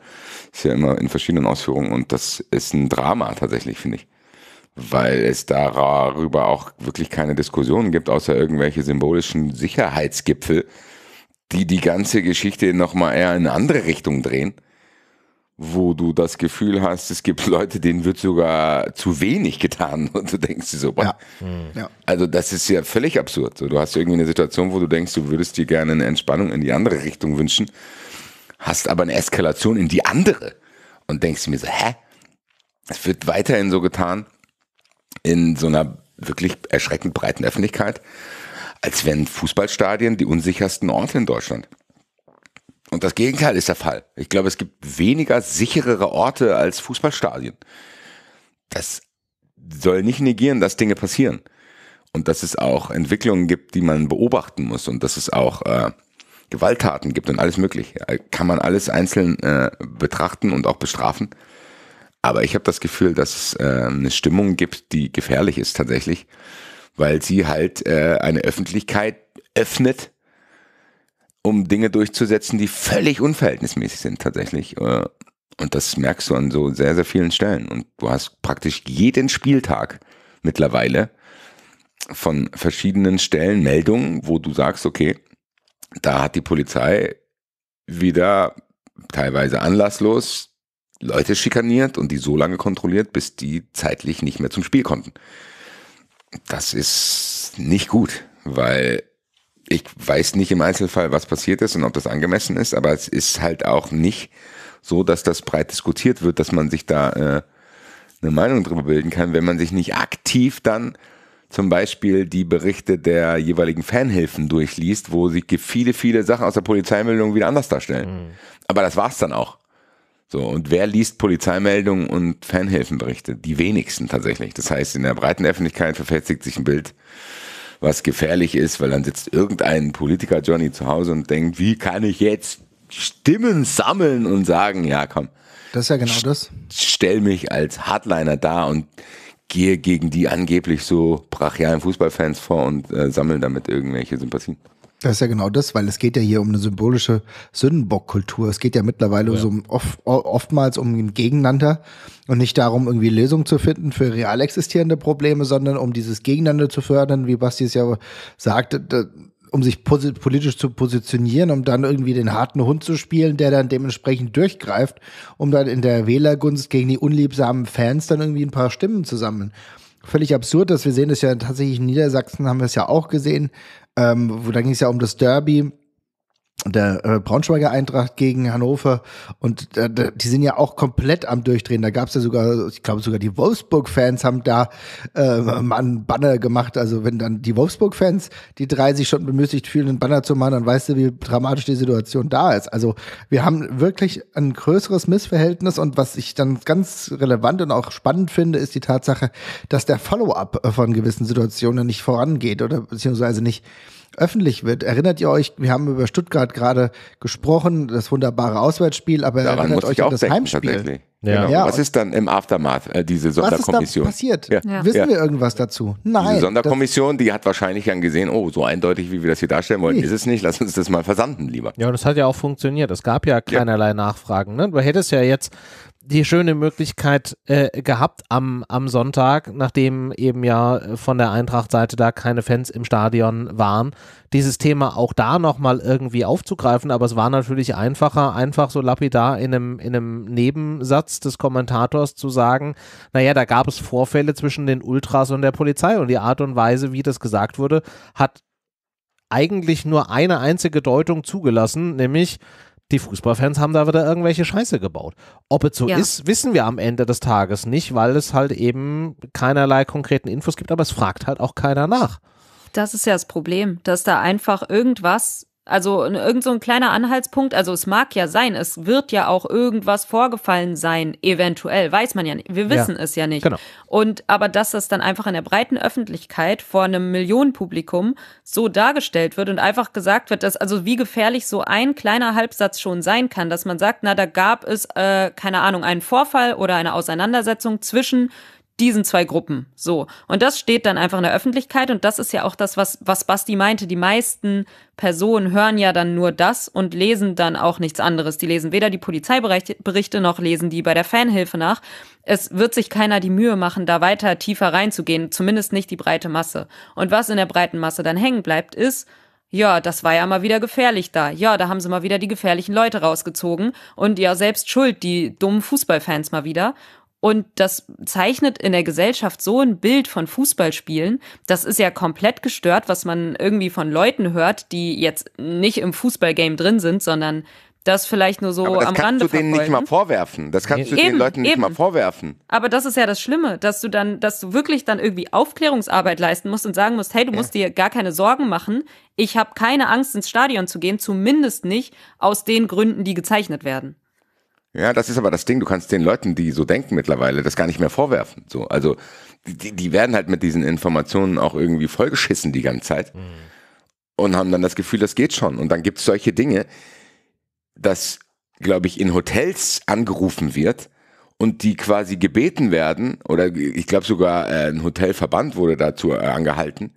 Ist ja immer in verschiedenen Ausführungen und das ist ein Drama tatsächlich, finde ich. Weil es darüber auch wirklich keine Diskussionen gibt, außer irgendwelche symbolischen Sicherheitsgipfel, die die ganze Geschichte nochmal eher in eine andere Richtung drehen wo du das Gefühl hast, es gibt Leute, denen wird sogar zu wenig getan [laughs] und du denkst dir so, boah. Ja. Hm. also das ist ja völlig absurd. du hast irgendwie eine Situation, wo du denkst, du würdest dir gerne eine Entspannung in die andere Richtung wünschen, hast aber eine Eskalation in die andere und denkst mir so, hä? Es wird weiterhin so getan in so einer wirklich erschreckend breiten Öffentlichkeit, als wären Fußballstadien die unsichersten Orte in Deutschland. Und das Gegenteil ist der Fall. Ich glaube, es gibt weniger sicherere Orte als Fußballstadien. Das soll nicht negieren, dass Dinge passieren. Und dass es auch Entwicklungen gibt, die man beobachten muss. Und dass es auch äh, Gewalttaten gibt und alles Mögliche. Äh, kann man alles einzeln äh, betrachten und auch bestrafen. Aber ich habe das Gefühl, dass es äh, eine Stimmung gibt, die gefährlich ist tatsächlich, weil sie halt äh, eine Öffentlichkeit öffnet, um Dinge durchzusetzen, die völlig unverhältnismäßig sind tatsächlich. Äh, und das merkst du an so sehr, sehr vielen Stellen. Und du hast praktisch jeden Spieltag mittlerweile von verschiedenen Stellen Meldungen, wo du sagst, okay, da hat die Polizei wieder teilweise anlasslos Leute schikaniert und die so lange kontrolliert, bis die zeitlich nicht mehr zum Spiel konnten. Das ist nicht gut, weil ich weiß nicht im Einzelfall, was passiert ist und ob das angemessen ist, aber es ist halt auch nicht so, dass das breit diskutiert wird, dass man sich da äh, eine Meinung drüber bilden kann, wenn man sich nicht aktiv dann zum Beispiel die Berichte der jeweiligen Fanhilfen durchliest, wo sich viele, viele Sachen aus der Polizeimeldung wieder anders darstellen. Mhm. Aber das war's dann auch. So, und wer liest Polizeimeldungen und Fanhilfenberichte? Die wenigsten tatsächlich. Das heißt, in der breiten Öffentlichkeit verfestigt sich ein Bild, was gefährlich ist, weil dann sitzt irgendein Politiker Johnny zu Hause und denkt, wie kann ich jetzt Stimmen sammeln und sagen, ja komm. Das ist ja genau das. Stell mich als Hardliner da und gehe gegen die angeblich so brachialen Fußballfans vor und äh, sammle damit irgendwelche Sympathien. Das ist ja genau das, weil es geht ja hier um eine symbolische Sündenbockkultur. Es geht ja mittlerweile ja. so oft, oftmals um ein Gegeneinander und nicht darum, irgendwie Lösungen zu finden für real existierende Probleme, sondern um dieses Gegeneinander zu fördern, wie Basti es ja sagte, um sich politisch zu positionieren, um dann irgendwie den harten Hund zu spielen, der dann dementsprechend durchgreift, um dann in der Wählergunst gegen die unliebsamen Fans dann irgendwie ein paar Stimmen zu sammeln völlig absurd dass Wir sehen dass ja tatsächlich in Niedersachsen, haben wir es ja auch gesehen, ähm, wo da ging es ja um das Derby der äh, Braunschweiger Eintracht gegen Hannover und äh, die sind ja auch komplett am Durchdrehen. Da gab es ja sogar, ich glaube sogar die Wolfsburg-Fans haben da äh, mal einen Banner gemacht. Also wenn dann die Wolfsburg-Fans, die drei sich schon bemüßigt fühlen, einen Banner zu machen, dann weißt du, wie dramatisch die Situation da ist. Also wir haben wirklich ein größeres Missverhältnis und was ich dann ganz relevant und auch spannend finde, ist die Tatsache, dass der Follow-up äh, von gewissen Situationen nicht vorangeht oder beziehungsweise nicht öffentlich wird. Erinnert ihr euch, wir haben über Stuttgart gerade gesprochen, das wunderbare Auswärtsspiel, aber Daran erinnert euch an das denken, Heimspiel. Ja. Genau. Ja. Was ist dann im Aftermath, äh, diese Sonderkommission? Was ist da passiert? Ja. Wissen wir irgendwas dazu? Nein. Die Sonderkommission, die hat wahrscheinlich dann gesehen, oh, so eindeutig, wie wir das hier darstellen wollen, nee. ist es nicht, lass uns das mal versanden lieber. Ja, und das hat ja auch funktioniert. Es gab ja keinerlei Nachfragen. Ne? Du hättest ja jetzt die schöne Möglichkeit äh, gehabt am, am Sonntag, nachdem eben ja äh, von der Eintracht-Seite da keine Fans im Stadion waren, dieses Thema auch da nochmal irgendwie aufzugreifen. Aber es war natürlich einfacher, einfach so lapidar in einem, in einem Nebensatz des Kommentators zu sagen, naja, da gab es Vorfälle zwischen den Ultras und der Polizei und die Art und Weise, wie das gesagt wurde, hat eigentlich nur eine einzige Deutung zugelassen, nämlich die Fußballfans haben da wieder irgendwelche Scheiße gebaut. Ob es so ja. ist, wissen wir am Ende des Tages nicht, weil es halt eben keinerlei konkreten Infos gibt, aber es fragt halt auch keiner nach. Das ist ja das Problem, dass da einfach irgendwas also irgend so ein kleiner Anhaltspunkt, also es mag ja sein, es wird ja auch irgendwas vorgefallen sein, eventuell, weiß man ja nicht. Wir wissen ja, es ja nicht. Genau. Und aber dass das dann einfach in der breiten Öffentlichkeit vor einem Millionenpublikum so dargestellt wird und einfach gesagt wird, dass also wie gefährlich so ein kleiner Halbsatz schon sein kann, dass man sagt, na, da gab es äh, keine Ahnung, einen Vorfall oder eine Auseinandersetzung zwischen diesen zwei Gruppen. So. Und das steht dann einfach in der Öffentlichkeit und das ist ja auch das, was, was Basti meinte. Die meisten Personen hören ja dann nur das und lesen dann auch nichts anderes. Die lesen weder die Polizeiberichte noch lesen die bei der Fanhilfe nach. Es wird sich keiner die Mühe machen, da weiter tiefer reinzugehen, zumindest nicht die breite Masse. Und was in der breiten Masse dann hängen bleibt, ist, ja, das war ja mal wieder gefährlich da. Ja, da haben sie mal wieder die gefährlichen Leute rausgezogen. Und ja, selbst schuld, die dummen Fußballfans mal wieder. Und das zeichnet in der Gesellschaft so ein Bild von Fußballspielen. Das ist ja komplett gestört, was man irgendwie von Leuten hört, die jetzt nicht im Fußballgame drin sind, sondern das vielleicht nur so am Rande. Das kannst du denen nicht mal vorwerfen. Das kannst nee. du eben, den Leuten nicht eben. mal vorwerfen. Aber das ist ja das Schlimme, dass du dann, dass du wirklich dann irgendwie Aufklärungsarbeit leisten musst und sagen musst, hey, du ja. musst dir gar keine Sorgen machen. Ich habe keine Angst, ins Stadion zu gehen, zumindest nicht aus den Gründen, die gezeichnet werden. Ja, das ist aber das Ding. Du kannst den Leuten, die so denken mittlerweile, das gar nicht mehr vorwerfen. So, also die, die werden halt mit diesen Informationen auch irgendwie vollgeschissen die ganze Zeit mhm. und haben dann das Gefühl, das geht schon. Und dann gibt es solche Dinge, dass, glaube ich, in Hotels angerufen wird und die quasi gebeten werden, oder ich glaube sogar äh, ein Hotelverband wurde dazu äh, angehalten,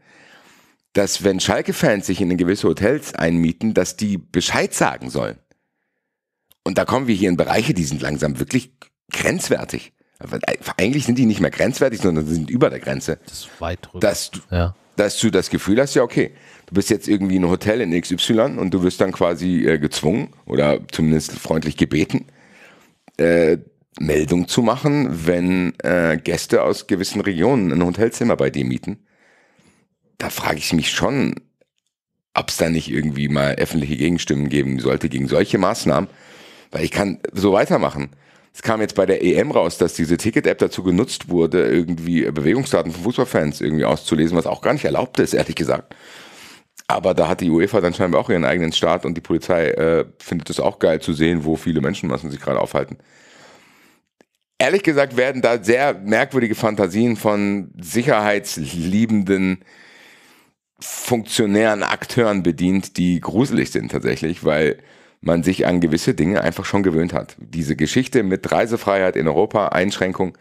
dass wenn Schalke-Fans sich in gewisse Hotels einmieten, dass die Bescheid sagen sollen. Und da kommen wir hier in Bereiche, die sind langsam wirklich grenzwertig. eigentlich sind die nicht mehr grenzwertig, sondern sind über der Grenze. Das ist weit drüber. Dass du, ja. dass du das Gefühl hast, ja, okay, du bist jetzt irgendwie in ein Hotel in XY und du wirst dann quasi äh, gezwungen oder zumindest freundlich gebeten, äh, Meldung zu machen, wenn äh, Gäste aus gewissen Regionen ein Hotelzimmer bei dir mieten. Da frage ich mich schon, ob es da nicht irgendwie mal öffentliche Gegenstimmen geben sollte gegen solche Maßnahmen weil ich kann so weitermachen. Es kam jetzt bei der EM raus, dass diese Ticket-App dazu genutzt wurde, irgendwie Bewegungsdaten von Fußballfans irgendwie auszulesen, was auch gar nicht erlaubt ist, ehrlich gesagt. Aber da hat die UEFA dann scheinbar auch ihren eigenen Staat und die Polizei äh, findet es auch geil zu sehen, wo viele Menschenmassen sich gerade aufhalten. Ehrlich gesagt werden da sehr merkwürdige Fantasien von sicherheitsliebenden funktionären Akteuren bedient, die gruselig sind tatsächlich, weil man sich an gewisse Dinge einfach schon gewöhnt hat. Diese Geschichte mit Reisefreiheit in Europa, Einschränkung,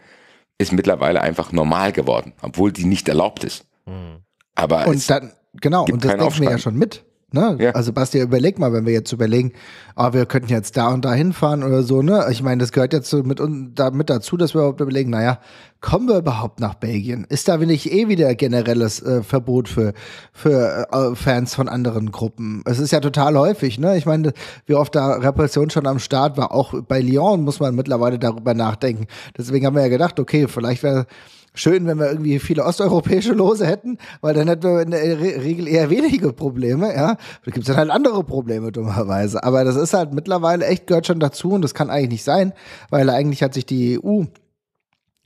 ist mittlerweile einfach normal geworden, obwohl die nicht erlaubt ist. Mhm. Aber und dann, genau, und das denken wir ja schon mit. Ne? Ja. Also Basti, überleg mal, wenn wir jetzt überlegen, ah, wir könnten jetzt da und da hinfahren oder so, ne? Ich meine, das gehört jetzt so mit, uns damit dazu, dass wir überhaupt überlegen, naja, kommen wir überhaupt nach Belgien? Ist da nicht eh wieder generelles äh, Verbot für, für äh, Fans von anderen Gruppen? Es ist ja total häufig, ne? Ich meine, wie oft da Repression schon am Start war, auch bei Lyon muss man mittlerweile darüber nachdenken. Deswegen haben wir ja gedacht, okay, vielleicht wäre schön, wenn wir irgendwie viele osteuropäische Lose hätten, weil dann hätten wir in der Regel eher wenige Probleme, ja. Da gibt es dann halt andere Probleme, dummerweise. Aber das ist halt mittlerweile echt, gehört schon dazu und das kann eigentlich nicht sein, weil eigentlich hat sich die EU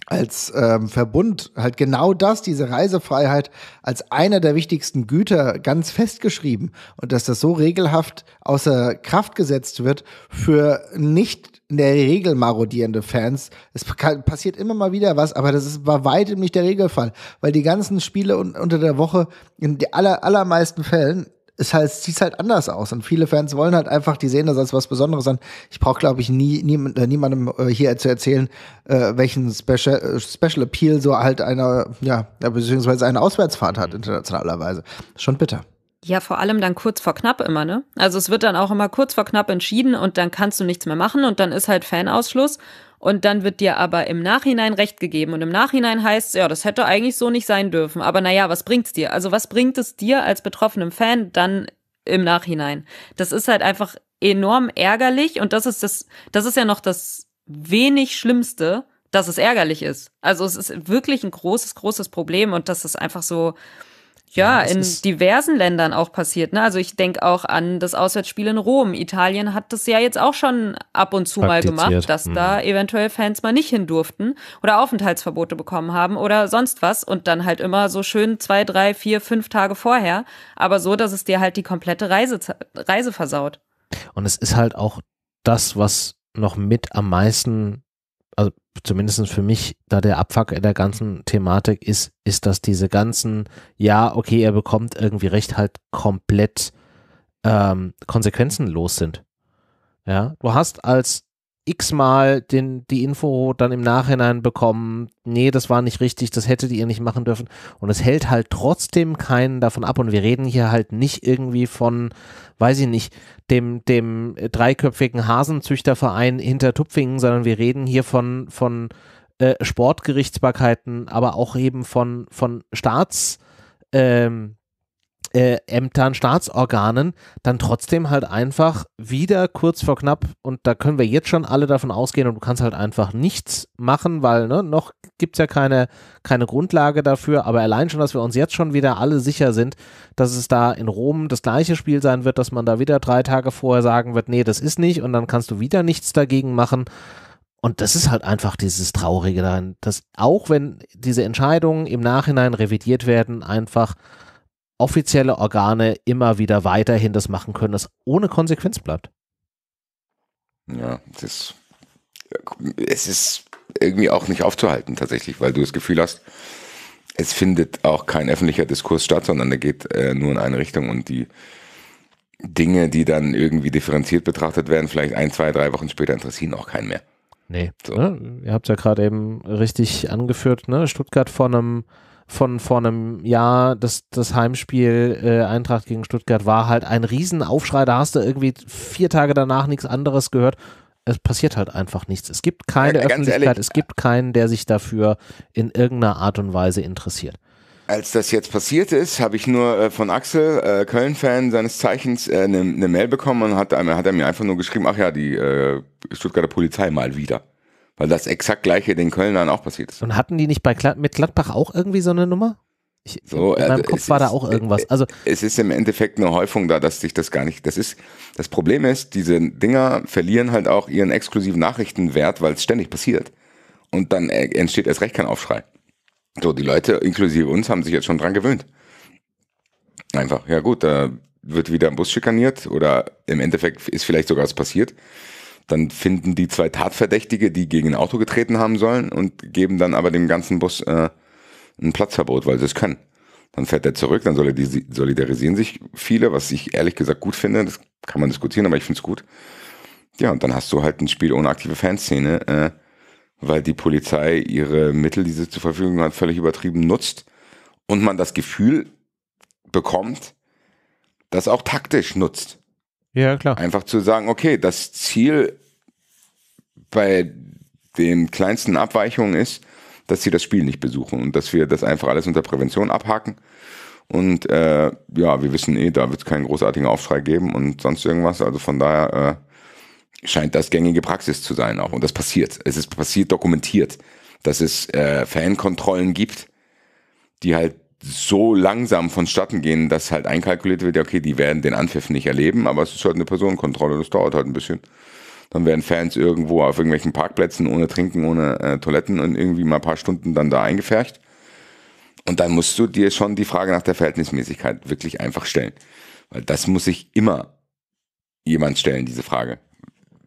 als ähm, Verbund halt genau das, diese Reisefreiheit als einer der wichtigsten Güter ganz festgeschrieben und dass das so regelhaft außer Kraft gesetzt wird für nicht in der Regel marodierende Fans. Es passiert immer mal wieder was, aber das ist bei weitem nicht der Regelfall, weil die ganzen Spiele un unter der Woche in den aller, allermeisten Fällen es halt, sieht halt anders aus. Und viele Fans wollen halt einfach, die sehen das als was Besonderes an. Ich brauche, glaube ich, nie, nie, äh, niemandem äh, hier zu erzählen, äh, welchen Special, äh, Special Appeal so halt einer, ja, beziehungsweise eine Auswärtsfahrt hat, internationalerweise. Schon bitter. Ja, vor allem dann kurz vor knapp immer, ne? Also es wird dann auch immer kurz vor knapp entschieden und dann kannst du nichts mehr machen und dann ist halt Fanausschluss und dann wird dir aber im Nachhinein Recht gegeben und im Nachhinein heißt, ja, das hätte eigentlich so nicht sein dürfen, aber naja, was bringt's dir? Also was bringt es dir als betroffenem Fan dann im Nachhinein? Das ist halt einfach enorm ärgerlich und das ist das, das ist ja noch das wenig Schlimmste, dass es ärgerlich ist. Also es ist wirklich ein großes, großes Problem und das ist einfach so, ja, in diversen Ländern auch passiert. Ne? Also ich denke auch an das Auswärtsspiel in Rom. Italien hat das ja jetzt auch schon ab und zu mal gemacht, dass mhm. da eventuell Fans mal nicht hin durften oder Aufenthaltsverbote bekommen haben oder sonst was und dann halt immer so schön zwei, drei, vier, fünf Tage vorher, aber so, dass es dir halt die komplette Reise, Reise versaut. Und es ist halt auch das, was noch mit am meisten also zumindest für mich, da der Abfuck in der ganzen Thematik ist, ist, dass diese ganzen, ja, okay, er bekommt irgendwie recht, halt komplett ähm, konsequenzenlos sind. Ja, du hast als x-mal den, die Info dann im Nachhinein bekommen, nee, das war nicht richtig, das hättet ihr nicht machen dürfen. Und es hält halt trotzdem keinen davon ab. Und wir reden hier halt nicht irgendwie von, weiß ich nicht, dem, dem dreiköpfigen Hasenzüchterverein hinter Tupfingen, sondern wir reden hier von, von äh, Sportgerichtsbarkeiten, aber auch eben von, von Staats, ähm, äh, Ämtern, Staatsorganen dann trotzdem halt einfach wieder kurz vor knapp und da können wir jetzt schon alle davon ausgehen und du kannst halt einfach nichts machen, weil ne, noch gibt es ja keine, keine Grundlage dafür, aber allein schon, dass wir uns jetzt schon wieder alle sicher sind, dass es da in Rom das gleiche Spiel sein wird, dass man da wieder drei Tage vorher sagen wird, nee, das ist nicht und dann kannst du wieder nichts dagegen machen. Und das ist halt einfach dieses Traurige daran, dass auch wenn diese Entscheidungen im Nachhinein revidiert werden, einfach offizielle Organe immer wieder weiterhin das machen können, das ohne Konsequenz bleibt. Ja, das, es ist irgendwie auch nicht aufzuhalten tatsächlich, weil du das Gefühl hast, es findet auch kein öffentlicher Diskurs statt, sondern der geht äh, nur in eine Richtung und die Dinge, die dann irgendwie differenziert betrachtet werden, vielleicht ein, zwei, drei Wochen später interessieren auch keinen mehr. Nee. So. Ne? Ihr habt ja gerade eben richtig angeführt, ne? Stuttgart vor einem von vor einem Jahr, das, das Heimspiel äh, Eintracht gegen Stuttgart war halt ein Riesenaufschrei. Da hast du irgendwie vier Tage danach nichts anderes gehört. Es passiert halt einfach nichts. Es gibt keine ja, äh, Öffentlichkeit, ehrlich, es gibt keinen, der sich dafür in irgendeiner Art und Weise interessiert. Als das jetzt passiert ist, habe ich nur äh, von Axel, äh, Köln-Fan seines Zeichens, eine äh, ne, ne Mail bekommen und hat, hat er mir einfach nur geschrieben, ach ja, die äh, Stuttgarter Polizei mal wieder. Weil das exakt gleiche den Kölnern auch passiert ist. Und hatten die nicht bei Glad mit Gladbach auch irgendwie so eine Nummer? Ich, so, in meinem also Kopf war ist, da auch irgendwas. Also es ist im Endeffekt eine Häufung da, dass sich das gar nicht. Das ist das Problem ist, diese Dinger verlieren halt auch ihren exklusiven Nachrichtenwert, weil es ständig passiert. Und dann äh, entsteht erst recht kein Aufschrei. So, die Leute, inklusive uns, haben sich jetzt schon dran gewöhnt. Einfach, ja gut, da wird wieder ein Bus schikaniert oder im Endeffekt ist vielleicht sogar was passiert. Dann finden die zwei Tatverdächtige, die gegen ein Auto getreten haben sollen und geben dann aber dem ganzen Bus äh, ein Platzverbot, weil sie es können. Dann fährt er zurück, dann solidarisieren sich viele, was ich ehrlich gesagt gut finde. Das kann man diskutieren, aber ich finde es gut. Ja, und dann hast du halt ein Spiel ohne aktive Fanszene, äh, weil die Polizei ihre Mittel, die sie zur Verfügung hat, völlig übertrieben nutzt und man das Gefühl bekommt, das auch taktisch nutzt. Ja, klar. Einfach zu sagen, okay, das Ziel bei den kleinsten Abweichungen ist, dass sie das Spiel nicht besuchen und dass wir das einfach alles unter Prävention abhaken. Und äh, ja, wir wissen eh, da wird es keinen großartigen Aufschrei geben und sonst irgendwas. Also von daher äh, scheint das gängige Praxis zu sein auch. Und das passiert. Es ist passiert dokumentiert, dass es äh, Fankontrollen gibt, die halt so langsam vonstatten gehen, dass halt einkalkuliert wird, okay, die werden den Anpfiff nicht erleben, aber es ist halt eine Personenkontrolle, das dauert halt ein bisschen dann werden Fans irgendwo auf irgendwelchen Parkplätzen ohne Trinken, ohne äh, Toiletten und irgendwie mal ein paar Stunden dann da eingefercht. Und dann musst du dir schon die Frage nach der Verhältnismäßigkeit wirklich einfach stellen. Weil das muss sich immer jemand stellen, diese Frage.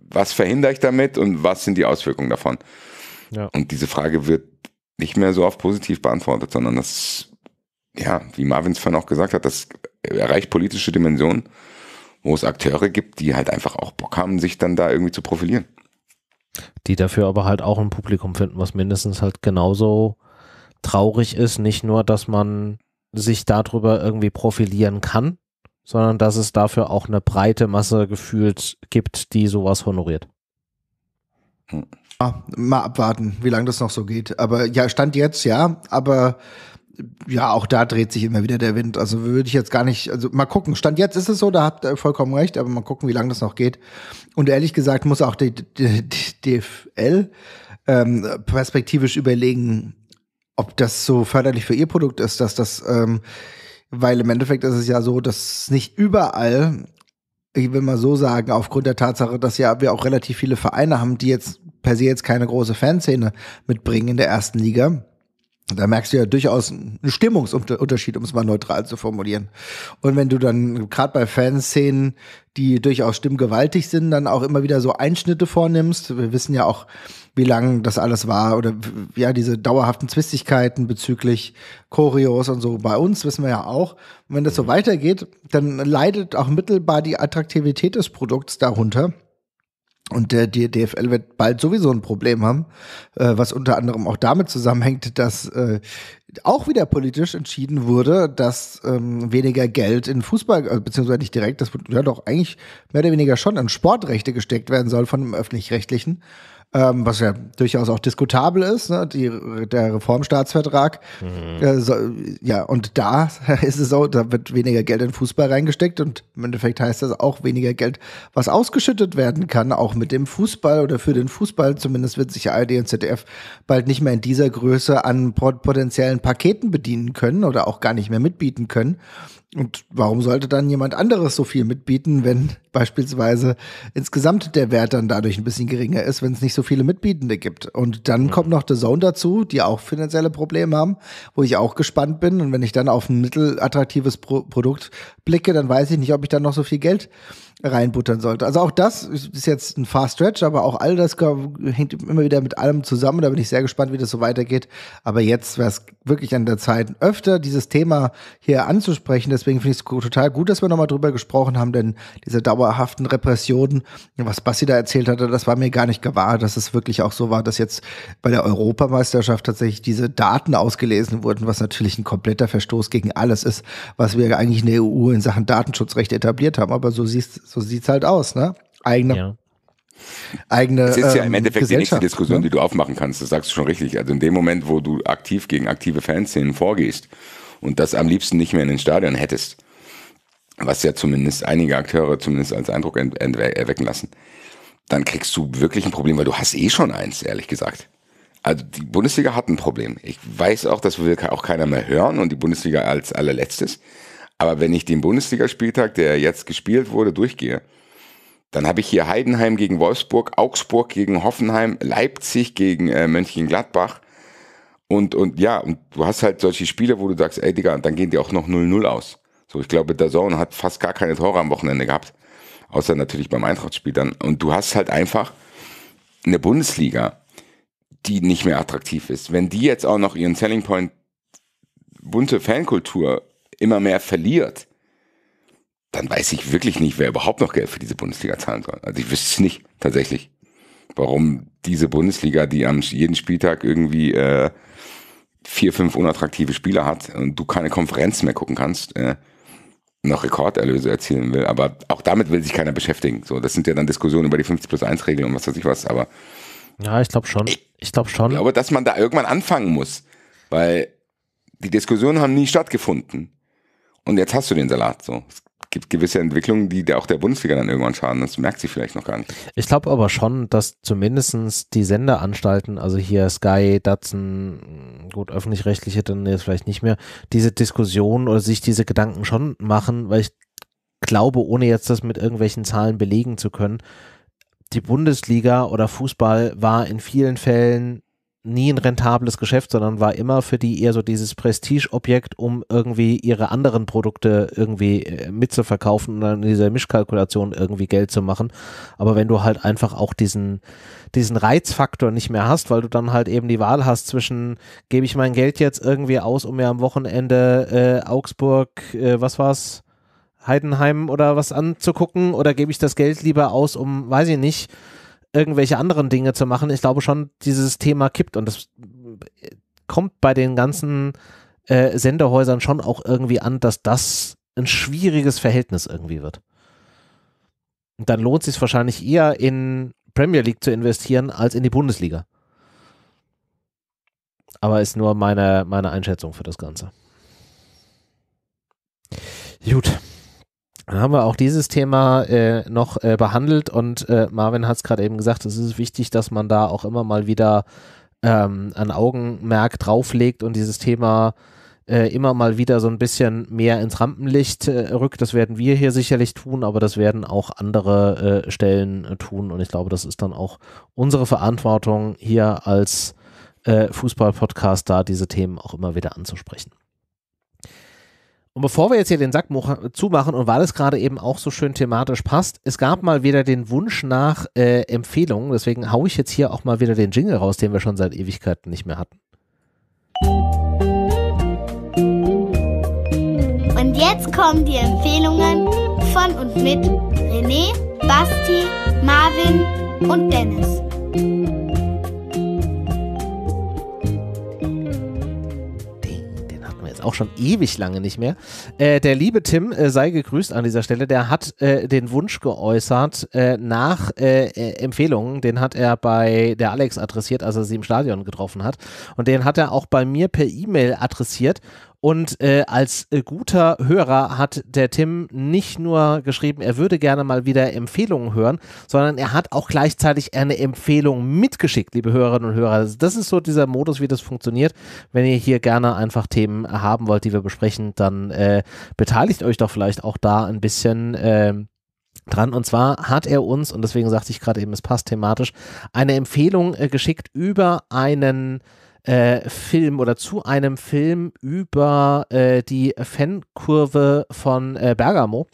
Was verhindere ich damit und was sind die Auswirkungen davon? Ja. Und diese Frage wird nicht mehr so oft positiv beantwortet, sondern das, ja, wie Marvins vorhin auch gesagt hat, das erreicht politische Dimensionen, wo es Akteure gibt, die halt einfach auch Bock haben, sich dann da irgendwie zu profilieren. Die dafür aber halt auch ein Publikum finden, was mindestens halt genauso traurig ist, nicht nur, dass man sich darüber irgendwie profilieren kann, sondern dass es dafür auch eine breite Masse gefühlt gibt, die sowas honoriert. Hm. Ah, mal abwarten, wie lange das noch so geht. Aber ja, Stand jetzt ja, aber ja, auch da dreht sich immer wieder der Wind. Also würde ich jetzt gar nicht, also mal gucken. Stand jetzt ist es so, da habt ihr vollkommen recht, aber mal gucken, wie lange das noch geht. Und ehrlich gesagt muss auch die, die, die DFL ähm, perspektivisch überlegen, ob das so förderlich für ihr Produkt ist, dass das, ähm, weil im Endeffekt ist es ja so, dass nicht überall, ich will mal so sagen, aufgrund der Tatsache, dass ja wir auch relativ viele Vereine haben, die jetzt per se jetzt keine große Fanszene mitbringen in der ersten Liga da merkst du ja durchaus einen Stimmungsunterschied, um es mal neutral zu formulieren. Und wenn du dann gerade bei Fanszenen, die durchaus stimmgewaltig sind, dann auch immer wieder so Einschnitte vornimmst, wir wissen ja auch, wie lang das alles war oder ja, diese dauerhaften Zwistigkeiten bezüglich Choreos und so bei uns wissen wir ja auch. Und wenn das so weitergeht, dann leidet auch mittelbar die Attraktivität des Produkts darunter. Und der DFL wird bald sowieso ein Problem haben, äh, was unter anderem auch damit zusammenhängt, dass äh, auch wieder politisch entschieden wurde, dass ähm, weniger Geld in Fußball, äh, beziehungsweise nicht direkt, das wird ja doch eigentlich mehr oder weniger schon in Sportrechte gesteckt werden soll von dem öffentlich-rechtlichen ähm, was ja durchaus auch diskutabel ist, ne? Die, der Reformstaatsvertrag. Mhm. Äh, so, ja, und da [laughs] ist es so, da wird weniger Geld in Fußball reingesteckt und im Endeffekt heißt das auch weniger Geld, was ausgeschüttet werden kann, auch mit dem Fußball oder für den Fußball. Zumindest wird sich ARD und ZDF bald nicht mehr in dieser Größe an pot potenziellen Paketen bedienen können oder auch gar nicht mehr mitbieten können. Und warum sollte dann jemand anderes so viel mitbieten, wenn beispielsweise insgesamt der Wert dann dadurch ein bisschen geringer ist, wenn es nicht so viele Mitbietende gibt? Und dann kommt noch The Zone dazu, die auch finanzielle Probleme haben, wo ich auch gespannt bin. Und wenn ich dann auf ein mittelattraktives Pro Produkt blicke, dann weiß ich nicht, ob ich dann noch so viel Geld reinbuttern sollte. Also auch das ist jetzt ein Fast Stretch, aber auch all das hängt immer wieder mit allem zusammen. Da bin ich sehr gespannt, wie das so weitergeht. Aber jetzt wäre es wirklich an der Zeit, öfter dieses Thema hier anzusprechen. Deswegen finde ich es total gut, dass wir nochmal drüber gesprochen haben, denn diese dauerhaften Repressionen, was Bassi da erzählt hatte, das war mir gar nicht gewahr, dass es wirklich auch so war, dass jetzt bei der Europameisterschaft tatsächlich diese Daten ausgelesen wurden, was natürlich ein kompletter Verstoß gegen alles ist, was wir eigentlich in der EU in Sachen Datenschutzrecht etabliert haben. Aber so siehst du, so sieht's halt aus, ne? Eigene. Ja. Eigene. Das ist ja im ähm, Endeffekt die nächste Diskussion, ne? die du aufmachen kannst. Das sagst du schon richtig. Also in dem Moment, wo du aktiv gegen aktive Fanszenen vorgehst und das am liebsten nicht mehr in den Stadion hättest, was ja zumindest einige Akteure zumindest als Eindruck erwecken lassen, dann kriegst du wirklich ein Problem, weil du hast eh schon eins, ehrlich gesagt. Also die Bundesliga hat ein Problem. Ich weiß auch, dass wir auch keiner mehr hören und die Bundesliga als allerletztes. Aber wenn ich den Bundesligaspieltag, der jetzt gespielt wurde, durchgehe, dann habe ich hier Heidenheim gegen Wolfsburg, Augsburg gegen Hoffenheim, Leipzig gegen äh, Mönchengladbach. Und, und ja, und du hast halt solche Spiele, wo du sagst, ey Digga, dann gehen die auch noch 0-0 aus. So, ich glaube, der Zone hat fast gar keine Tore am Wochenende gehabt. Außer natürlich beim Eintrachtspiel dann. Und du hast halt einfach eine Bundesliga, die nicht mehr attraktiv ist. Wenn die jetzt auch noch ihren Selling Point bunte Fankultur immer mehr verliert, dann weiß ich wirklich nicht, wer überhaupt noch Geld für diese Bundesliga zahlen soll. Also ich wüsste es nicht, tatsächlich. Warum diese Bundesliga, die am jeden Spieltag irgendwie äh, vier, fünf unattraktive Spieler hat und du keine Konferenz mehr gucken kannst, äh, noch Rekorderlöse erzielen will. Aber auch damit will sich keiner beschäftigen. So, das sind ja dann Diskussionen über die 50 plus 1 Regel und was weiß ich was, aber. Ja, ich glaube schon. Ich glaube schon. Ich glaube, dass man da irgendwann anfangen muss, weil die Diskussionen haben nie stattgefunden. Und jetzt hast du den Salat so. Es gibt gewisse Entwicklungen, die auch der Bundesliga dann irgendwann schaden. Das merkt sie vielleicht noch gar nicht. Ich glaube aber schon, dass zumindestens die Senderanstalten, also hier Sky, Datsun, gut, öffentlich-rechtliche dann jetzt vielleicht nicht mehr, diese Diskussion oder sich diese Gedanken schon machen, weil ich glaube, ohne jetzt das mit irgendwelchen Zahlen belegen zu können, die Bundesliga oder Fußball war in vielen Fällen nie ein rentables Geschäft, sondern war immer für die eher so dieses Prestigeobjekt, um irgendwie ihre anderen Produkte irgendwie äh, mitzuverkaufen und dann in dieser Mischkalkulation irgendwie Geld zu machen. Aber wenn du halt einfach auch diesen, diesen Reizfaktor nicht mehr hast, weil du dann halt eben die Wahl hast zwischen, gebe ich mein Geld jetzt irgendwie aus, um mir am Wochenende äh, Augsburg, äh, was war's? Heidenheim oder was anzugucken oder gebe ich das Geld lieber aus, um, weiß ich nicht, irgendwelche anderen Dinge zu machen. Ich glaube schon, dieses Thema kippt und das äh, kommt bei den ganzen äh, Senderhäusern schon auch irgendwie an, dass das ein schwieriges Verhältnis irgendwie wird. Und dann lohnt es sich wahrscheinlich eher in Premier League zu investieren als in die Bundesliga. Aber ist nur meine, meine Einschätzung für das Ganze. Gut. Dann haben wir auch dieses Thema äh, noch äh, behandelt und äh, Marvin hat es gerade eben gesagt, es ist wichtig, dass man da auch immer mal wieder ähm, ein Augenmerk drauflegt und dieses Thema äh, immer mal wieder so ein bisschen mehr ins Rampenlicht äh, rückt. Das werden wir hier sicherlich tun, aber das werden auch andere äh, Stellen tun und ich glaube, das ist dann auch unsere Verantwortung hier als Fußball-Podcast da, diese Themen auch immer wieder anzusprechen. Und bevor wir jetzt hier den Sack zumachen und weil es gerade eben auch so schön thematisch passt, es gab mal wieder den Wunsch nach äh, Empfehlungen, deswegen haue ich jetzt hier auch mal wieder den Jingle raus, den wir schon seit Ewigkeiten nicht mehr hatten. Und jetzt kommen die Empfehlungen von und mit René, Basti, Marvin und Dennis. auch schon ewig lange nicht mehr. Äh, der liebe Tim äh, sei gegrüßt an dieser Stelle. Der hat äh, den Wunsch geäußert äh, nach äh, äh, Empfehlungen. Den hat er bei der Alex adressiert, als er sie im Stadion getroffen hat. Und den hat er auch bei mir per E-Mail adressiert. Und äh, als äh, guter Hörer hat der Tim nicht nur geschrieben, er würde gerne mal wieder Empfehlungen hören, sondern er hat auch gleichzeitig eine Empfehlung mitgeschickt, liebe Hörerinnen und Hörer. Also das ist so dieser Modus, wie das funktioniert. Wenn ihr hier gerne einfach Themen haben wollt, die wir besprechen, dann äh, beteiligt euch doch vielleicht auch da ein bisschen ähm, dran. Und zwar hat er uns, und deswegen sagte ich gerade eben, es passt thematisch, eine Empfehlung äh, geschickt über einen äh, Film oder zu einem Film über äh, die Fankurve von äh, Bergamo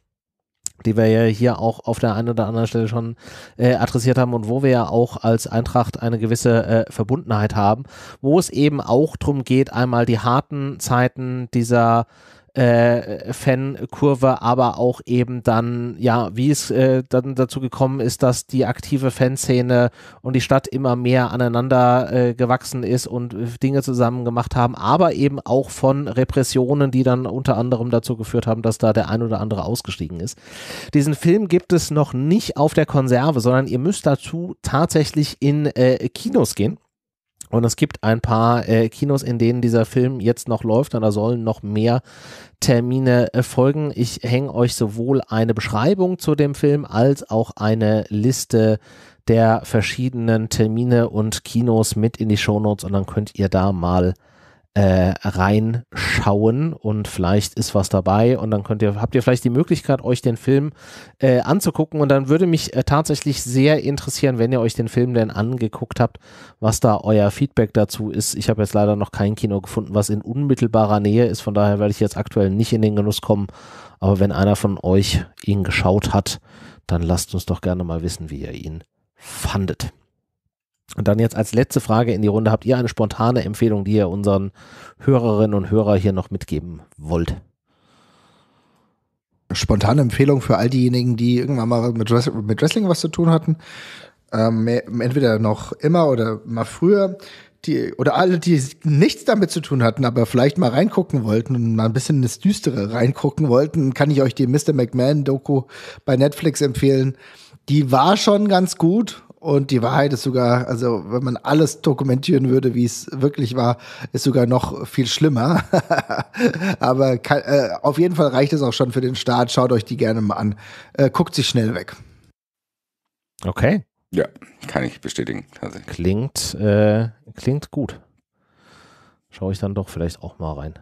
die wir ja hier auch auf der einen oder anderen Stelle schon äh, adressiert haben und wo wir ja auch als Eintracht eine gewisse äh, Verbundenheit haben, wo es eben auch darum geht, einmal die harten Zeiten dieser äh, Fankurve, aber auch eben dann, ja, wie es äh, dann dazu gekommen ist, dass die aktive Fanszene und die Stadt immer mehr aneinander äh, gewachsen ist und äh, Dinge zusammen gemacht haben, aber eben auch von Repressionen, die dann unter anderem dazu geführt haben, dass da der ein oder andere ausgestiegen ist. Diesen Film gibt es noch nicht auf der Konserve, sondern ihr müsst dazu tatsächlich in äh, Kinos gehen. Und es gibt ein paar äh, Kinos, in denen dieser Film jetzt noch läuft und da sollen noch mehr Termine äh, folgen. Ich hänge euch sowohl eine Beschreibung zu dem Film als auch eine Liste der verschiedenen Termine und Kinos mit in die Shownotes und dann könnt ihr da mal äh, reinschauen und vielleicht ist was dabei und dann könnt ihr, habt ihr vielleicht die Möglichkeit, euch den Film äh, anzugucken und dann würde mich äh, tatsächlich sehr interessieren, wenn ihr euch den Film denn angeguckt habt, was da euer Feedback dazu ist. Ich habe jetzt leider noch kein Kino gefunden, was in unmittelbarer Nähe ist, von daher werde ich jetzt aktuell nicht in den Genuss kommen, aber wenn einer von euch ihn geschaut hat, dann lasst uns doch gerne mal wissen, wie ihr ihn fandet. Und dann jetzt als letzte Frage in die Runde, habt ihr eine spontane Empfehlung, die ihr unseren Hörerinnen und Hörer hier noch mitgeben wollt? Spontane Empfehlung für all diejenigen, die irgendwann mal mit, Wrestling was zu tun hatten. Ähm, entweder noch immer oder mal früher. Die, oder alle, die nichts damit zu tun hatten, aber vielleicht mal reingucken wollten und mal ein bisschen ins Düstere reingucken wollten, kann ich euch die Mr. McMahon-Doku bei Netflix empfehlen. Die war schon ganz gut, und die Wahrheit ist sogar, also wenn man alles dokumentieren würde, wie es wirklich war, ist sogar noch viel schlimmer. [laughs] Aber kann, äh, auf jeden Fall reicht es auch schon für den Start. Schaut euch die gerne mal an. Äh, guckt sie schnell weg. Okay. Ja, kann ich bestätigen. Klingt, äh, klingt gut. Schaue ich dann doch vielleicht auch mal rein.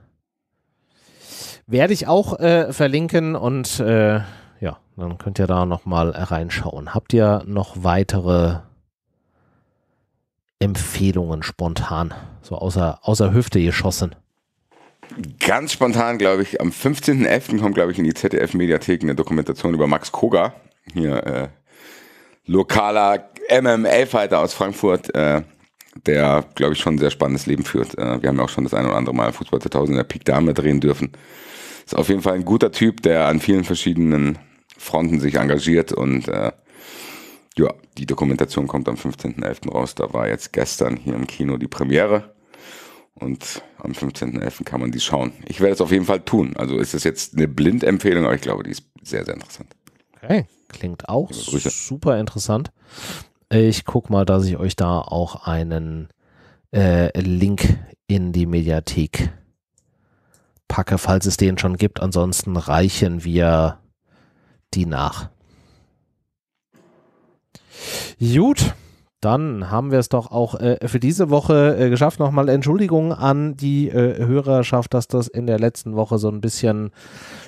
Werde ich auch äh, verlinken und äh, ja, dann könnt ihr da nochmal reinschauen. Habt ihr noch weitere Empfehlungen spontan, so außer, außer Hüfte geschossen? Ganz spontan, glaube ich, am 15.11. kommt, glaube ich, in die ZDF-Mediathek eine Dokumentation über Max Koga, hier äh, lokaler MMA-Fighter aus Frankfurt, äh, der, glaube ich, schon ein sehr spannendes Leben führt. Äh, wir haben ja auch schon das ein oder andere Mal Fußball 2000 in der Peak Dame drehen dürfen. Ist auf jeden Fall ein guter Typ, der an vielen verschiedenen Fronten sich engagiert und äh, ja, die Dokumentation kommt am 15.11. raus. Da war jetzt gestern hier im Kino die Premiere und am 15.11. kann man die schauen. Ich werde es auf jeden Fall tun. Also ist das jetzt eine Blindempfehlung, aber ich glaube, die ist sehr, sehr interessant. Okay, klingt auch Grüße. Also super interessant. Ich gucke mal, dass ich euch da auch einen äh, Link in die Mediathek packe, falls es den schon gibt. Ansonsten reichen wir die nach. Gut. Dann haben wir es doch auch äh, für diese Woche äh, geschafft. Nochmal Entschuldigung an die äh, Hörerschaft, dass das in der letzten Woche so ein bisschen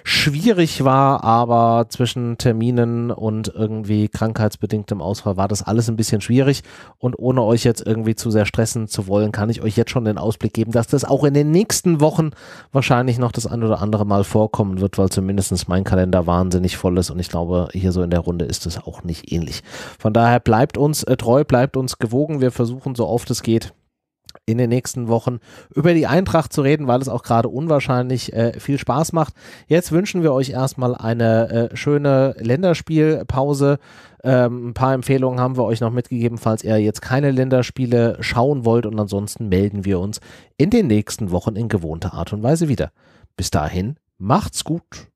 schwierig war, aber zwischen Terminen und irgendwie krankheitsbedingtem Ausfall war das alles ein bisschen schwierig. Und ohne euch jetzt irgendwie zu sehr stressen zu wollen, kann ich euch jetzt schon den Ausblick geben, dass das auch in den nächsten Wochen wahrscheinlich noch das ein oder andere Mal vorkommen wird, weil zumindest mein Kalender wahnsinnig voll ist. Und ich glaube, hier so in der Runde ist es auch nicht ähnlich. Von daher bleibt uns äh, treu, bleibt bleibt uns gewogen. Wir versuchen so oft es geht in den nächsten Wochen über die Eintracht zu reden, weil es auch gerade unwahrscheinlich äh, viel Spaß macht. Jetzt wünschen wir euch erstmal eine äh, schöne Länderspielpause. Ähm, ein paar Empfehlungen haben wir euch noch mitgegeben, falls ihr jetzt keine Länderspiele schauen wollt. Und ansonsten melden wir uns in den nächsten Wochen in gewohnter Art und Weise wieder. Bis dahin, macht's gut.